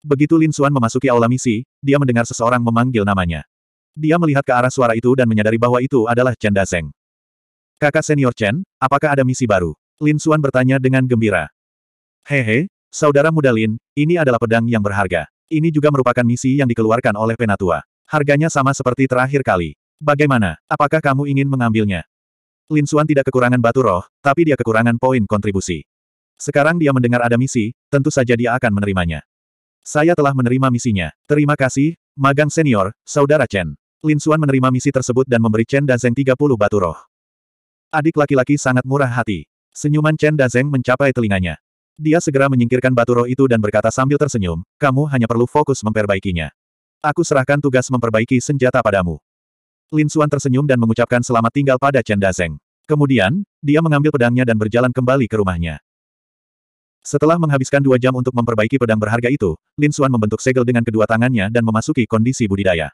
Begitu Lin Xuan memasuki aula misi, dia mendengar seseorang memanggil namanya. Dia melihat ke arah suara itu dan menyadari bahwa itu adalah Chen Daseng. Kakak senior Chen, apakah ada misi baru? Lin Xuan bertanya dengan gembira. Hehe, saudara muda Lin, ini adalah pedang yang berharga. Ini juga merupakan misi yang dikeluarkan oleh Penatua. Harganya sama seperti terakhir kali. Bagaimana, apakah kamu ingin mengambilnya? Lin Suan tidak kekurangan batu roh, tapi dia kekurangan poin kontribusi. Sekarang dia mendengar ada misi, tentu saja dia akan menerimanya. Saya telah menerima misinya. Terima kasih, magang senior, saudara Chen. Lin Suan menerima misi tersebut dan memberi Chen Dazeng 30 batu roh. Adik laki-laki sangat murah hati. Senyuman Chen Dazeng mencapai telinganya. Dia segera menyingkirkan batu roh itu dan berkata sambil tersenyum, kamu hanya perlu fokus memperbaikinya. Aku serahkan tugas memperbaiki senjata padamu. Lin Suan tersenyum dan mengucapkan selamat tinggal pada Chen Dazeng. Kemudian, dia mengambil pedangnya dan berjalan kembali ke rumahnya. Setelah menghabiskan dua jam untuk memperbaiki pedang berharga itu, Lin Suan membentuk segel dengan kedua tangannya dan memasuki kondisi budidaya.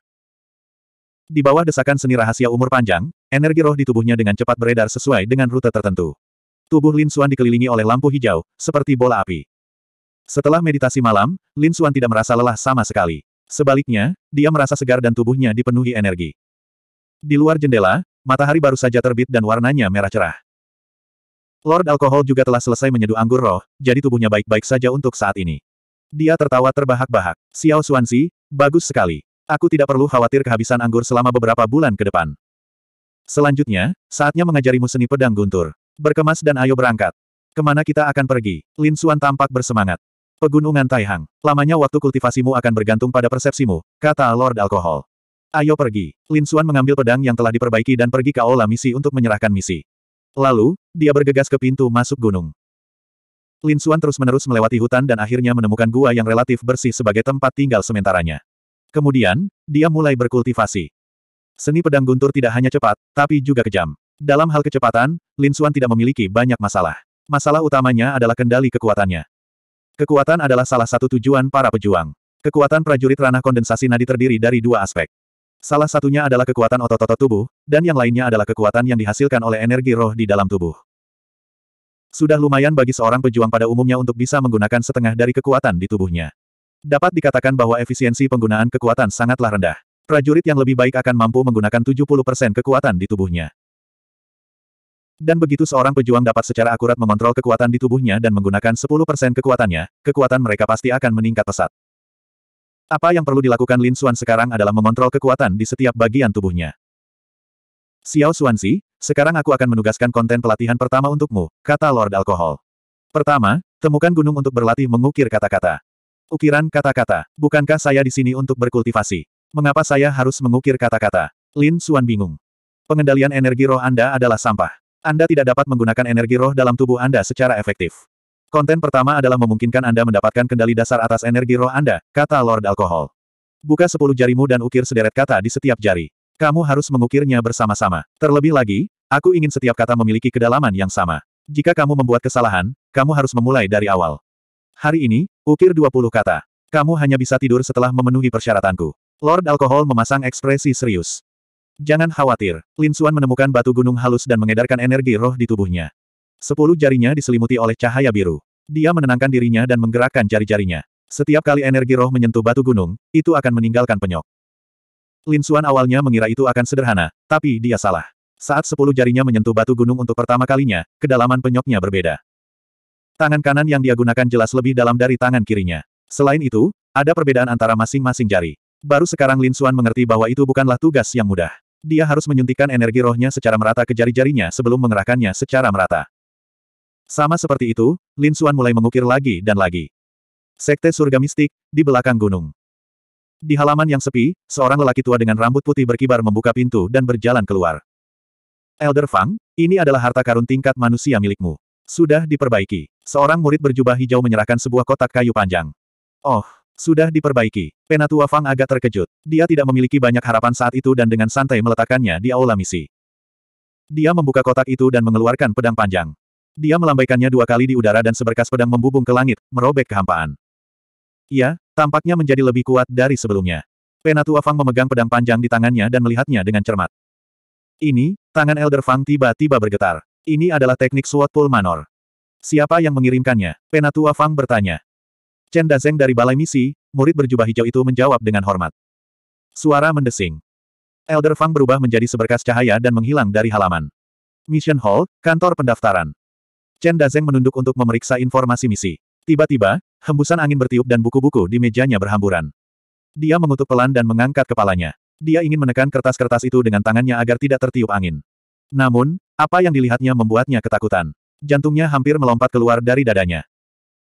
Di bawah desakan seni rahasia umur panjang, energi roh di tubuhnya dengan cepat beredar sesuai dengan rute tertentu. Tubuh Lin Suan dikelilingi oleh lampu hijau, seperti bola api. Setelah meditasi malam, Lin Suan tidak merasa lelah sama sekali. Sebaliknya, dia merasa segar dan tubuhnya dipenuhi energi. Di luar jendela, matahari baru saja terbit dan warnanya merah cerah. Lord Alkohol juga telah selesai menyeduh anggur roh, jadi tubuhnya baik-baik saja untuk saat ini. Dia tertawa terbahak-bahak. Xiao Xuanzi, bagus sekali. Aku tidak perlu khawatir kehabisan anggur selama beberapa bulan ke depan. Selanjutnya, saatnya mengajarimu seni pedang guntur. Berkemas dan ayo berangkat. Kemana kita akan pergi? Lin Xuan tampak bersemangat. Pegunungan Taihang. Lamanya waktu kultivasimu akan bergantung pada persepsimu, kata Lord Alkohol. Ayo pergi. Lin Xuan mengambil pedang yang telah diperbaiki dan pergi ke aula misi untuk menyerahkan misi. Lalu, dia bergegas ke pintu masuk gunung. Lin Xuan terus-menerus melewati hutan dan akhirnya menemukan gua yang relatif bersih sebagai tempat tinggal sementaranya. Kemudian, dia mulai berkultivasi. Seni pedang guntur tidak hanya cepat, tapi juga kejam. Dalam hal kecepatan, Lin Xuan tidak memiliki banyak masalah. Masalah utamanya adalah kendali kekuatannya. Kekuatan adalah salah satu tujuan para pejuang. Kekuatan prajurit ranah kondensasi nadi terdiri dari dua aspek. Salah satunya adalah kekuatan otot-otot tubuh, dan yang lainnya adalah kekuatan yang dihasilkan oleh energi roh di dalam tubuh. Sudah lumayan bagi seorang pejuang pada umumnya untuk bisa menggunakan setengah dari kekuatan di tubuhnya. Dapat dikatakan bahwa efisiensi penggunaan kekuatan sangatlah rendah. Prajurit yang lebih baik akan mampu menggunakan 70% kekuatan di tubuhnya. Dan begitu seorang pejuang dapat secara akurat mengontrol kekuatan di tubuhnya dan menggunakan 10% kekuatannya, kekuatan mereka pasti akan meningkat pesat. Apa yang perlu dilakukan Lin Xuan sekarang adalah mengontrol kekuatan di setiap bagian tubuhnya. Xiao Xuanzi, sekarang aku akan menugaskan konten pelatihan pertama untukmu, kata Lord Alkohol. Pertama, temukan gunung untuk berlatih mengukir kata-kata. Ukiran kata-kata, bukankah saya di sini untuk berkultivasi? Mengapa saya harus mengukir kata-kata? Lin Xuan bingung. Pengendalian energi roh Anda adalah sampah. Anda tidak dapat menggunakan energi roh dalam tubuh Anda secara efektif. Konten pertama adalah memungkinkan Anda mendapatkan kendali dasar atas energi roh Anda, kata Lord Alkohol. Buka sepuluh jarimu dan ukir sederet kata di setiap jari. Kamu harus mengukirnya bersama-sama. Terlebih lagi, aku ingin setiap kata memiliki kedalaman yang sama. Jika kamu membuat kesalahan, kamu harus memulai dari awal. Hari ini, ukir 20 kata. Kamu hanya bisa tidur setelah memenuhi persyaratanku. Lord Alkohol memasang ekspresi serius. Jangan khawatir, Lin Suan menemukan batu gunung halus dan mengedarkan energi roh di tubuhnya. Sepuluh jarinya diselimuti oleh cahaya biru. Dia menenangkan dirinya dan menggerakkan jari-jarinya. Setiap kali energi roh menyentuh batu gunung, itu akan meninggalkan penyok. Lin Xuan awalnya mengira itu akan sederhana, tapi dia salah. Saat sepuluh jarinya menyentuh batu gunung untuk pertama kalinya, kedalaman penyoknya berbeda. Tangan kanan yang dia gunakan jelas lebih dalam dari tangan kirinya. Selain itu, ada perbedaan antara masing-masing jari. Baru sekarang Lin Xuan mengerti bahwa itu bukanlah tugas yang mudah. Dia harus menyuntikkan energi rohnya secara merata ke jari-jarinya sebelum mengerahkannya secara merata. Sama seperti itu, Lin Suan mulai mengukir lagi dan lagi. Sekte surga mistik, di belakang gunung. Di halaman yang sepi, seorang lelaki tua dengan rambut putih berkibar membuka pintu dan berjalan keluar. Elder Fang, ini adalah harta karun tingkat manusia milikmu. Sudah diperbaiki. Seorang murid berjubah hijau menyerahkan sebuah kotak kayu panjang. Oh, sudah diperbaiki. Penatua Fang agak terkejut. Dia tidak memiliki banyak harapan saat itu dan dengan santai meletakkannya di aula misi. Dia membuka kotak itu dan mengeluarkan pedang panjang. Dia melambaikannya dua kali di udara dan seberkas pedang membubung ke langit, merobek kehampaan. Ia, tampaknya menjadi lebih kuat dari sebelumnya. Penatua Fang memegang pedang panjang di tangannya dan melihatnya dengan cermat. Ini, tangan Elder Fang tiba-tiba bergetar. Ini adalah teknik Sword Pull Manor. Siapa yang mengirimkannya? Penatua Fang bertanya. Chen Dazeng dari Balai Misi, murid berjubah hijau itu menjawab dengan hormat. Suara mendesing. Elder Fang berubah menjadi seberkas cahaya dan menghilang dari halaman. Mission Hall, kantor pendaftaran. Chen Dazeng menunduk untuk memeriksa informasi misi. Tiba-tiba, hembusan angin bertiup dan buku-buku di mejanya berhamburan. Dia mengutuk pelan dan mengangkat kepalanya. Dia ingin menekan kertas-kertas itu dengan tangannya agar tidak tertiup angin. Namun, apa yang dilihatnya membuatnya ketakutan. Jantungnya hampir melompat keluar dari dadanya.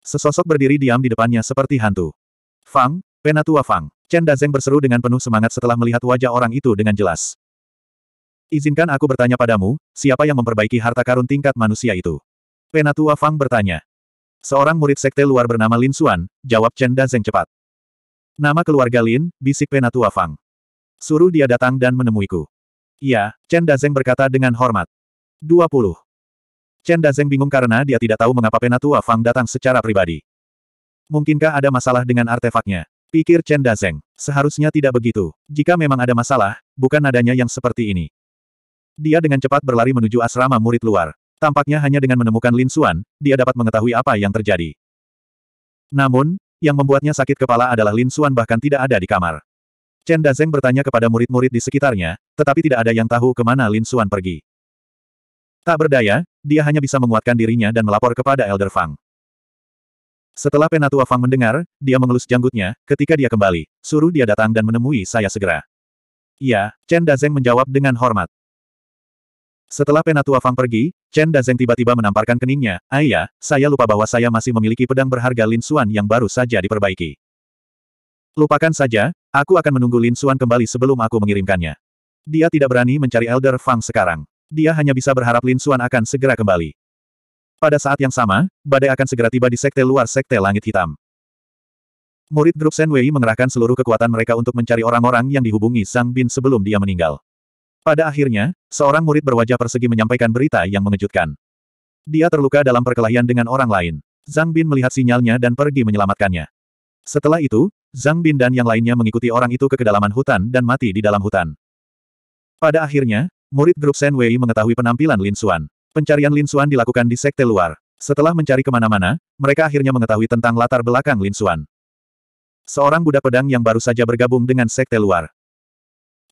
Sesosok berdiri diam di depannya seperti hantu. Fang, Penatua Fang. Chen Dazeng berseru dengan penuh semangat setelah melihat wajah orang itu dengan jelas. Izinkan aku bertanya padamu, siapa yang memperbaiki harta karun tingkat manusia itu? Penatua Fang bertanya. Seorang murid sekte luar bernama Lin Xuan, jawab Chen Dazeng cepat. Nama keluarga Lin, bisik Penatua Fang. Suruh dia datang dan menemuiku. Ya, Chen Dazeng berkata dengan hormat. 20. Chen Dazeng bingung karena dia tidak tahu mengapa Penatua Fang datang secara pribadi. Mungkinkah ada masalah dengan artefaknya? Pikir Chen Dazeng. Seharusnya tidak begitu. Jika memang ada masalah, bukan adanya yang seperti ini. Dia dengan cepat berlari menuju asrama murid luar. Tampaknya hanya dengan menemukan Lin Xuan, dia dapat mengetahui apa yang terjadi. Namun, yang membuatnya sakit kepala adalah Lin Xuan bahkan tidak ada di kamar. Chen Dazeng bertanya kepada murid-murid di sekitarnya, tetapi tidak ada yang tahu kemana Lin Xuan pergi. Tak berdaya, dia hanya bisa menguatkan dirinya dan melapor kepada Elder Fang. Setelah Penatua Fang mendengar, dia mengelus janggutnya, ketika dia kembali, suruh dia datang dan menemui saya segera. Iya, Chen Dazeng menjawab dengan hormat. Setelah Penatua Fang pergi, Chen dan Zeng tiba-tiba menamparkan keningnya, Ayah, saya lupa bahwa saya masih memiliki pedang berharga Lin Xuan yang baru saja diperbaiki. Lupakan saja, aku akan menunggu Lin Xuan kembali sebelum aku mengirimkannya. Dia tidak berani mencari Elder Fang sekarang. Dia hanya bisa berharap Lin Xuan akan segera kembali. Pada saat yang sama, badai akan segera tiba di sekte luar sekte langit hitam. Murid grup Wei mengerahkan seluruh kekuatan mereka untuk mencari orang-orang yang dihubungi Sang Bin sebelum dia meninggal. Pada akhirnya, seorang murid berwajah persegi menyampaikan berita yang mengejutkan. Dia terluka dalam perkelahian dengan orang lain. Zhang Bin melihat sinyalnya dan pergi menyelamatkannya. Setelah itu, Zhang Bin dan yang lainnya mengikuti orang itu ke kedalaman hutan dan mati di dalam hutan. Pada akhirnya, murid grup Shen Wei mengetahui penampilan Lin Xuan. Pencarian Lin Xuan dilakukan di sekte luar. Setelah mencari kemana-mana, mereka akhirnya mengetahui tentang latar belakang Lin Xuan. Seorang budak pedang yang baru saja bergabung dengan sekte luar.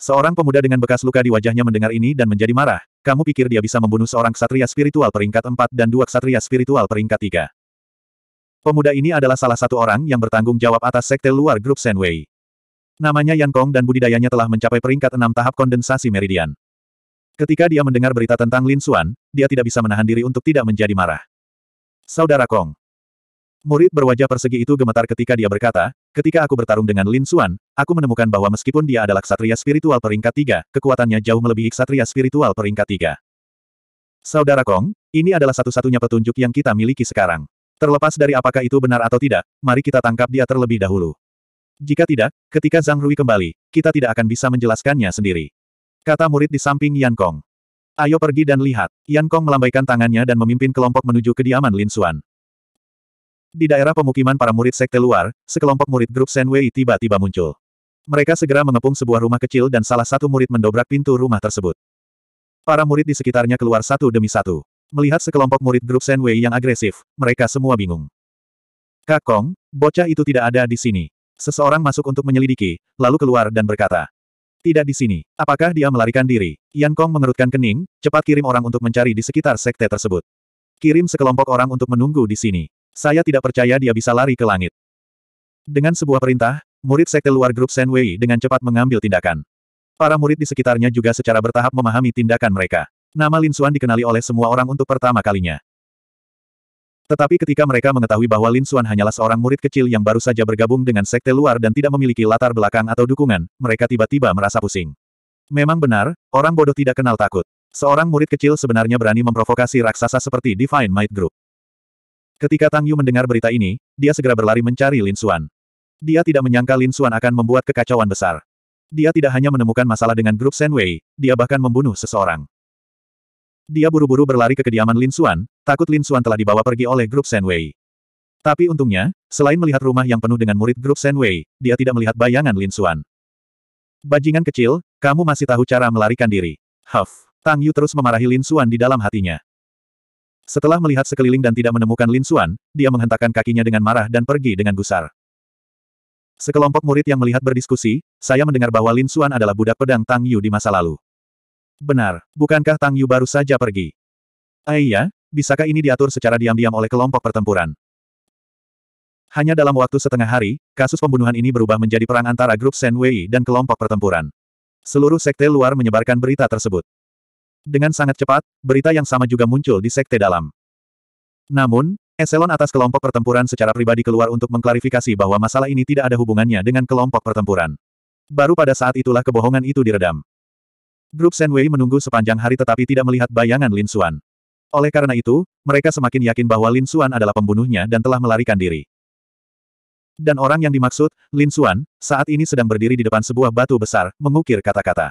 Seorang pemuda dengan bekas luka di wajahnya mendengar ini dan menjadi marah. Kamu pikir dia bisa membunuh seorang ksatria spiritual peringkat 4 dan dua ksatria spiritual peringkat 3? Pemuda ini adalah salah satu orang yang bertanggung jawab atas sekte luar grup Senwei. Namanya Yan Kong dan budidayanya telah mencapai peringkat enam tahap kondensasi meridian. Ketika dia mendengar berita tentang Lin Xuan, dia tidak bisa menahan diri untuk tidak menjadi marah. Saudara Kong, Murid berwajah persegi itu gemetar ketika dia berkata, ketika aku bertarung dengan Lin Xuan, aku menemukan bahwa meskipun dia adalah ksatria spiritual peringkat tiga, kekuatannya jauh melebihi ksatria spiritual peringkat tiga. Saudara Kong, ini adalah satu-satunya petunjuk yang kita miliki sekarang. Terlepas dari apakah itu benar atau tidak, mari kita tangkap dia terlebih dahulu. Jika tidak, ketika Zhang Rui kembali, kita tidak akan bisa menjelaskannya sendiri. Kata murid di samping Yan Kong. Ayo pergi dan lihat. Yan Kong melambaikan tangannya dan memimpin kelompok menuju kediaman Lin Xuan. Di daerah pemukiman para murid sekte luar, sekelompok murid grup Senwei tiba-tiba muncul. Mereka segera mengepung sebuah rumah kecil dan salah satu murid mendobrak pintu rumah tersebut. Para murid di sekitarnya keluar satu demi satu. Melihat sekelompok murid grup Senwei yang agresif, mereka semua bingung. Kak Kong, bocah itu tidak ada di sini. Seseorang masuk untuk menyelidiki, lalu keluar dan berkata. Tidak di sini. Apakah dia melarikan diri? Yan Kong mengerutkan kening, cepat kirim orang untuk mencari di sekitar sekte tersebut. Kirim sekelompok orang untuk menunggu di sini. Saya tidak percaya dia bisa lari ke langit. Dengan sebuah perintah, murid sekte luar grup Shen dengan cepat mengambil tindakan. Para murid di sekitarnya juga secara bertahap memahami tindakan mereka. Nama Lin Xuan dikenali oleh semua orang untuk pertama kalinya. Tetapi ketika mereka mengetahui bahwa Lin Xuan hanyalah seorang murid kecil yang baru saja bergabung dengan sekte luar dan tidak memiliki latar belakang atau dukungan, mereka tiba-tiba merasa pusing. Memang benar, orang bodoh tidak kenal takut. Seorang murid kecil sebenarnya berani memprovokasi raksasa seperti Divine Might Group. Ketika Tang Yu mendengar berita ini, dia segera berlari mencari Lin Xuan. Dia tidak menyangka Lin Xuan akan membuat kekacauan besar. Dia tidak hanya menemukan masalah dengan grup Shen Wei, dia bahkan membunuh seseorang. Dia buru-buru berlari ke kediaman Lin Xuan, takut Lin Xuan telah dibawa pergi oleh grup Shen Wei. Tapi untungnya, selain melihat rumah yang penuh dengan murid grup Shen Wei, dia tidak melihat bayangan Lin Xuan. Bajingan kecil, kamu masih tahu cara melarikan diri. Huff. Tang Yu terus memarahi Lin Xuan di dalam hatinya. Setelah melihat sekeliling dan tidak menemukan Lin Xuan, dia menghentakkan kakinya dengan marah dan pergi dengan gusar. Sekelompok murid yang melihat berdiskusi, saya mendengar bahwa Lin Xuan adalah budak pedang Tang Yu di masa lalu. Benar, bukankah Tang Yu baru saja pergi? Aiya, eh bisakah ini diatur secara diam-diam oleh kelompok pertempuran? Hanya dalam waktu setengah hari, kasus pembunuhan ini berubah menjadi perang antara grup Shen Wei dan kelompok pertempuran. Seluruh sekte luar menyebarkan berita tersebut. Dengan sangat cepat, berita yang sama juga muncul di sekte dalam. Namun, eselon atas kelompok pertempuran secara pribadi keluar untuk mengklarifikasi bahwa masalah ini tidak ada hubungannya dengan kelompok pertempuran. Baru pada saat itulah kebohongan itu diredam. Grup Senwei menunggu sepanjang hari tetapi tidak melihat bayangan Lin Xuan. Oleh karena itu, mereka semakin yakin bahwa Lin Xuan adalah pembunuhnya dan telah melarikan diri. Dan orang yang dimaksud, Lin Xuan, saat ini sedang berdiri di depan sebuah batu besar, mengukir kata-kata.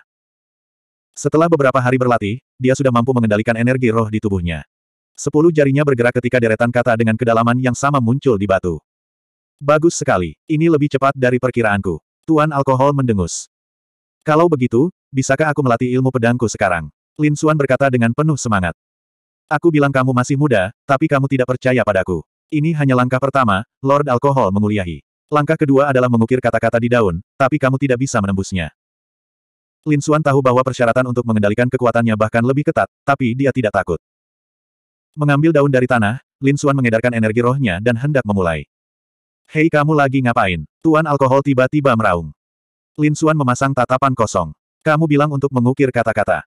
Setelah beberapa hari berlatih, dia sudah mampu mengendalikan energi roh di tubuhnya. Sepuluh jarinya bergerak ketika deretan kata dengan kedalaman yang sama muncul di batu. Bagus sekali, ini lebih cepat dari perkiraanku. Tuan Alkohol mendengus. Kalau begitu, bisakah aku melatih ilmu pedangku sekarang? Lin Suan berkata dengan penuh semangat. Aku bilang kamu masih muda, tapi kamu tidak percaya padaku. Ini hanya langkah pertama, Lord Alkohol menguliahi. Langkah kedua adalah mengukir kata-kata di daun, tapi kamu tidak bisa menembusnya. Lin Suan tahu bahwa persyaratan untuk mengendalikan kekuatannya bahkan lebih ketat, tapi dia tidak takut. Mengambil daun dari tanah, Lin Suan mengedarkan energi rohnya dan hendak memulai. Hei kamu lagi ngapain? Tuan alkohol tiba-tiba meraung. Lin Suan memasang tatapan kosong. Kamu bilang untuk mengukir kata-kata.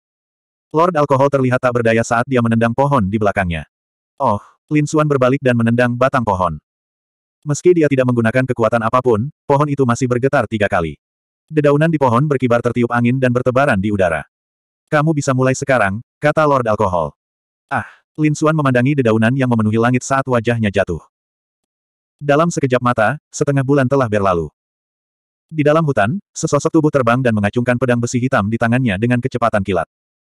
Lord alkohol terlihat tak berdaya saat dia menendang pohon di belakangnya. Oh, Lin Suan berbalik dan menendang batang pohon. Meski dia tidak menggunakan kekuatan apapun, pohon itu masih bergetar tiga kali. Dedaunan di pohon berkibar tertiup angin dan bertebaran di udara. Kamu bisa mulai sekarang, kata Lord Alkohol. Ah, Lin Xuan memandangi dedaunan yang memenuhi langit saat wajahnya jatuh. Dalam sekejap mata, setengah bulan telah berlalu. Di dalam hutan, sesosok tubuh terbang dan mengacungkan pedang besi hitam di tangannya dengan kecepatan kilat.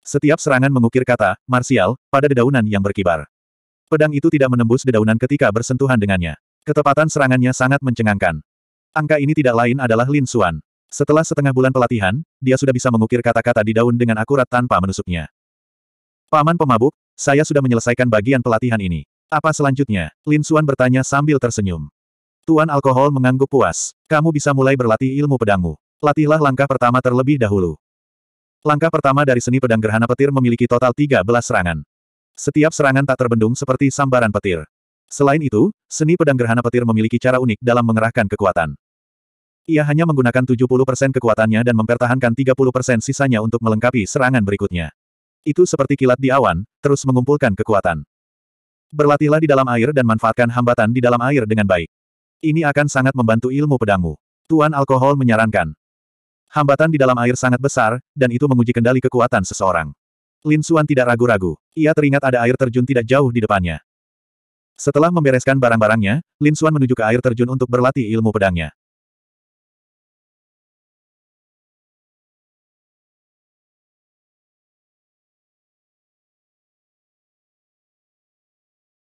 Setiap serangan mengukir kata, "martial" pada dedaunan yang berkibar. Pedang itu tidak menembus dedaunan ketika bersentuhan dengannya. Ketepatan serangannya sangat mencengangkan. Angka ini tidak lain adalah Lin Xuan. Setelah setengah bulan pelatihan, dia sudah bisa mengukir kata-kata di daun dengan akurat tanpa menusuknya. Paman pemabuk, saya sudah menyelesaikan bagian pelatihan ini. Apa selanjutnya? Lin Xuan bertanya sambil tersenyum. Tuan Alkohol mengangguk puas. Kamu bisa mulai berlatih ilmu pedangmu. Latihlah langkah pertama terlebih dahulu. Langkah pertama dari seni pedang gerhana petir memiliki total 13 serangan. Setiap serangan tak terbendung seperti sambaran petir. Selain itu, seni pedang gerhana petir memiliki cara unik dalam mengerahkan kekuatan. Ia hanya menggunakan 70% kekuatannya dan mempertahankan 30% sisanya untuk melengkapi serangan berikutnya. Itu seperti kilat di awan, terus mengumpulkan kekuatan. Berlatihlah di dalam air dan manfaatkan hambatan di dalam air dengan baik. Ini akan sangat membantu ilmu pedangmu. Tuan Alkohol menyarankan. Hambatan di dalam air sangat besar, dan itu menguji kendali kekuatan seseorang. Lin Xuan tidak ragu-ragu. Ia teringat ada air terjun tidak jauh di depannya. Setelah membereskan barang-barangnya, Lin Xuan menuju ke air terjun untuk berlatih ilmu pedangnya.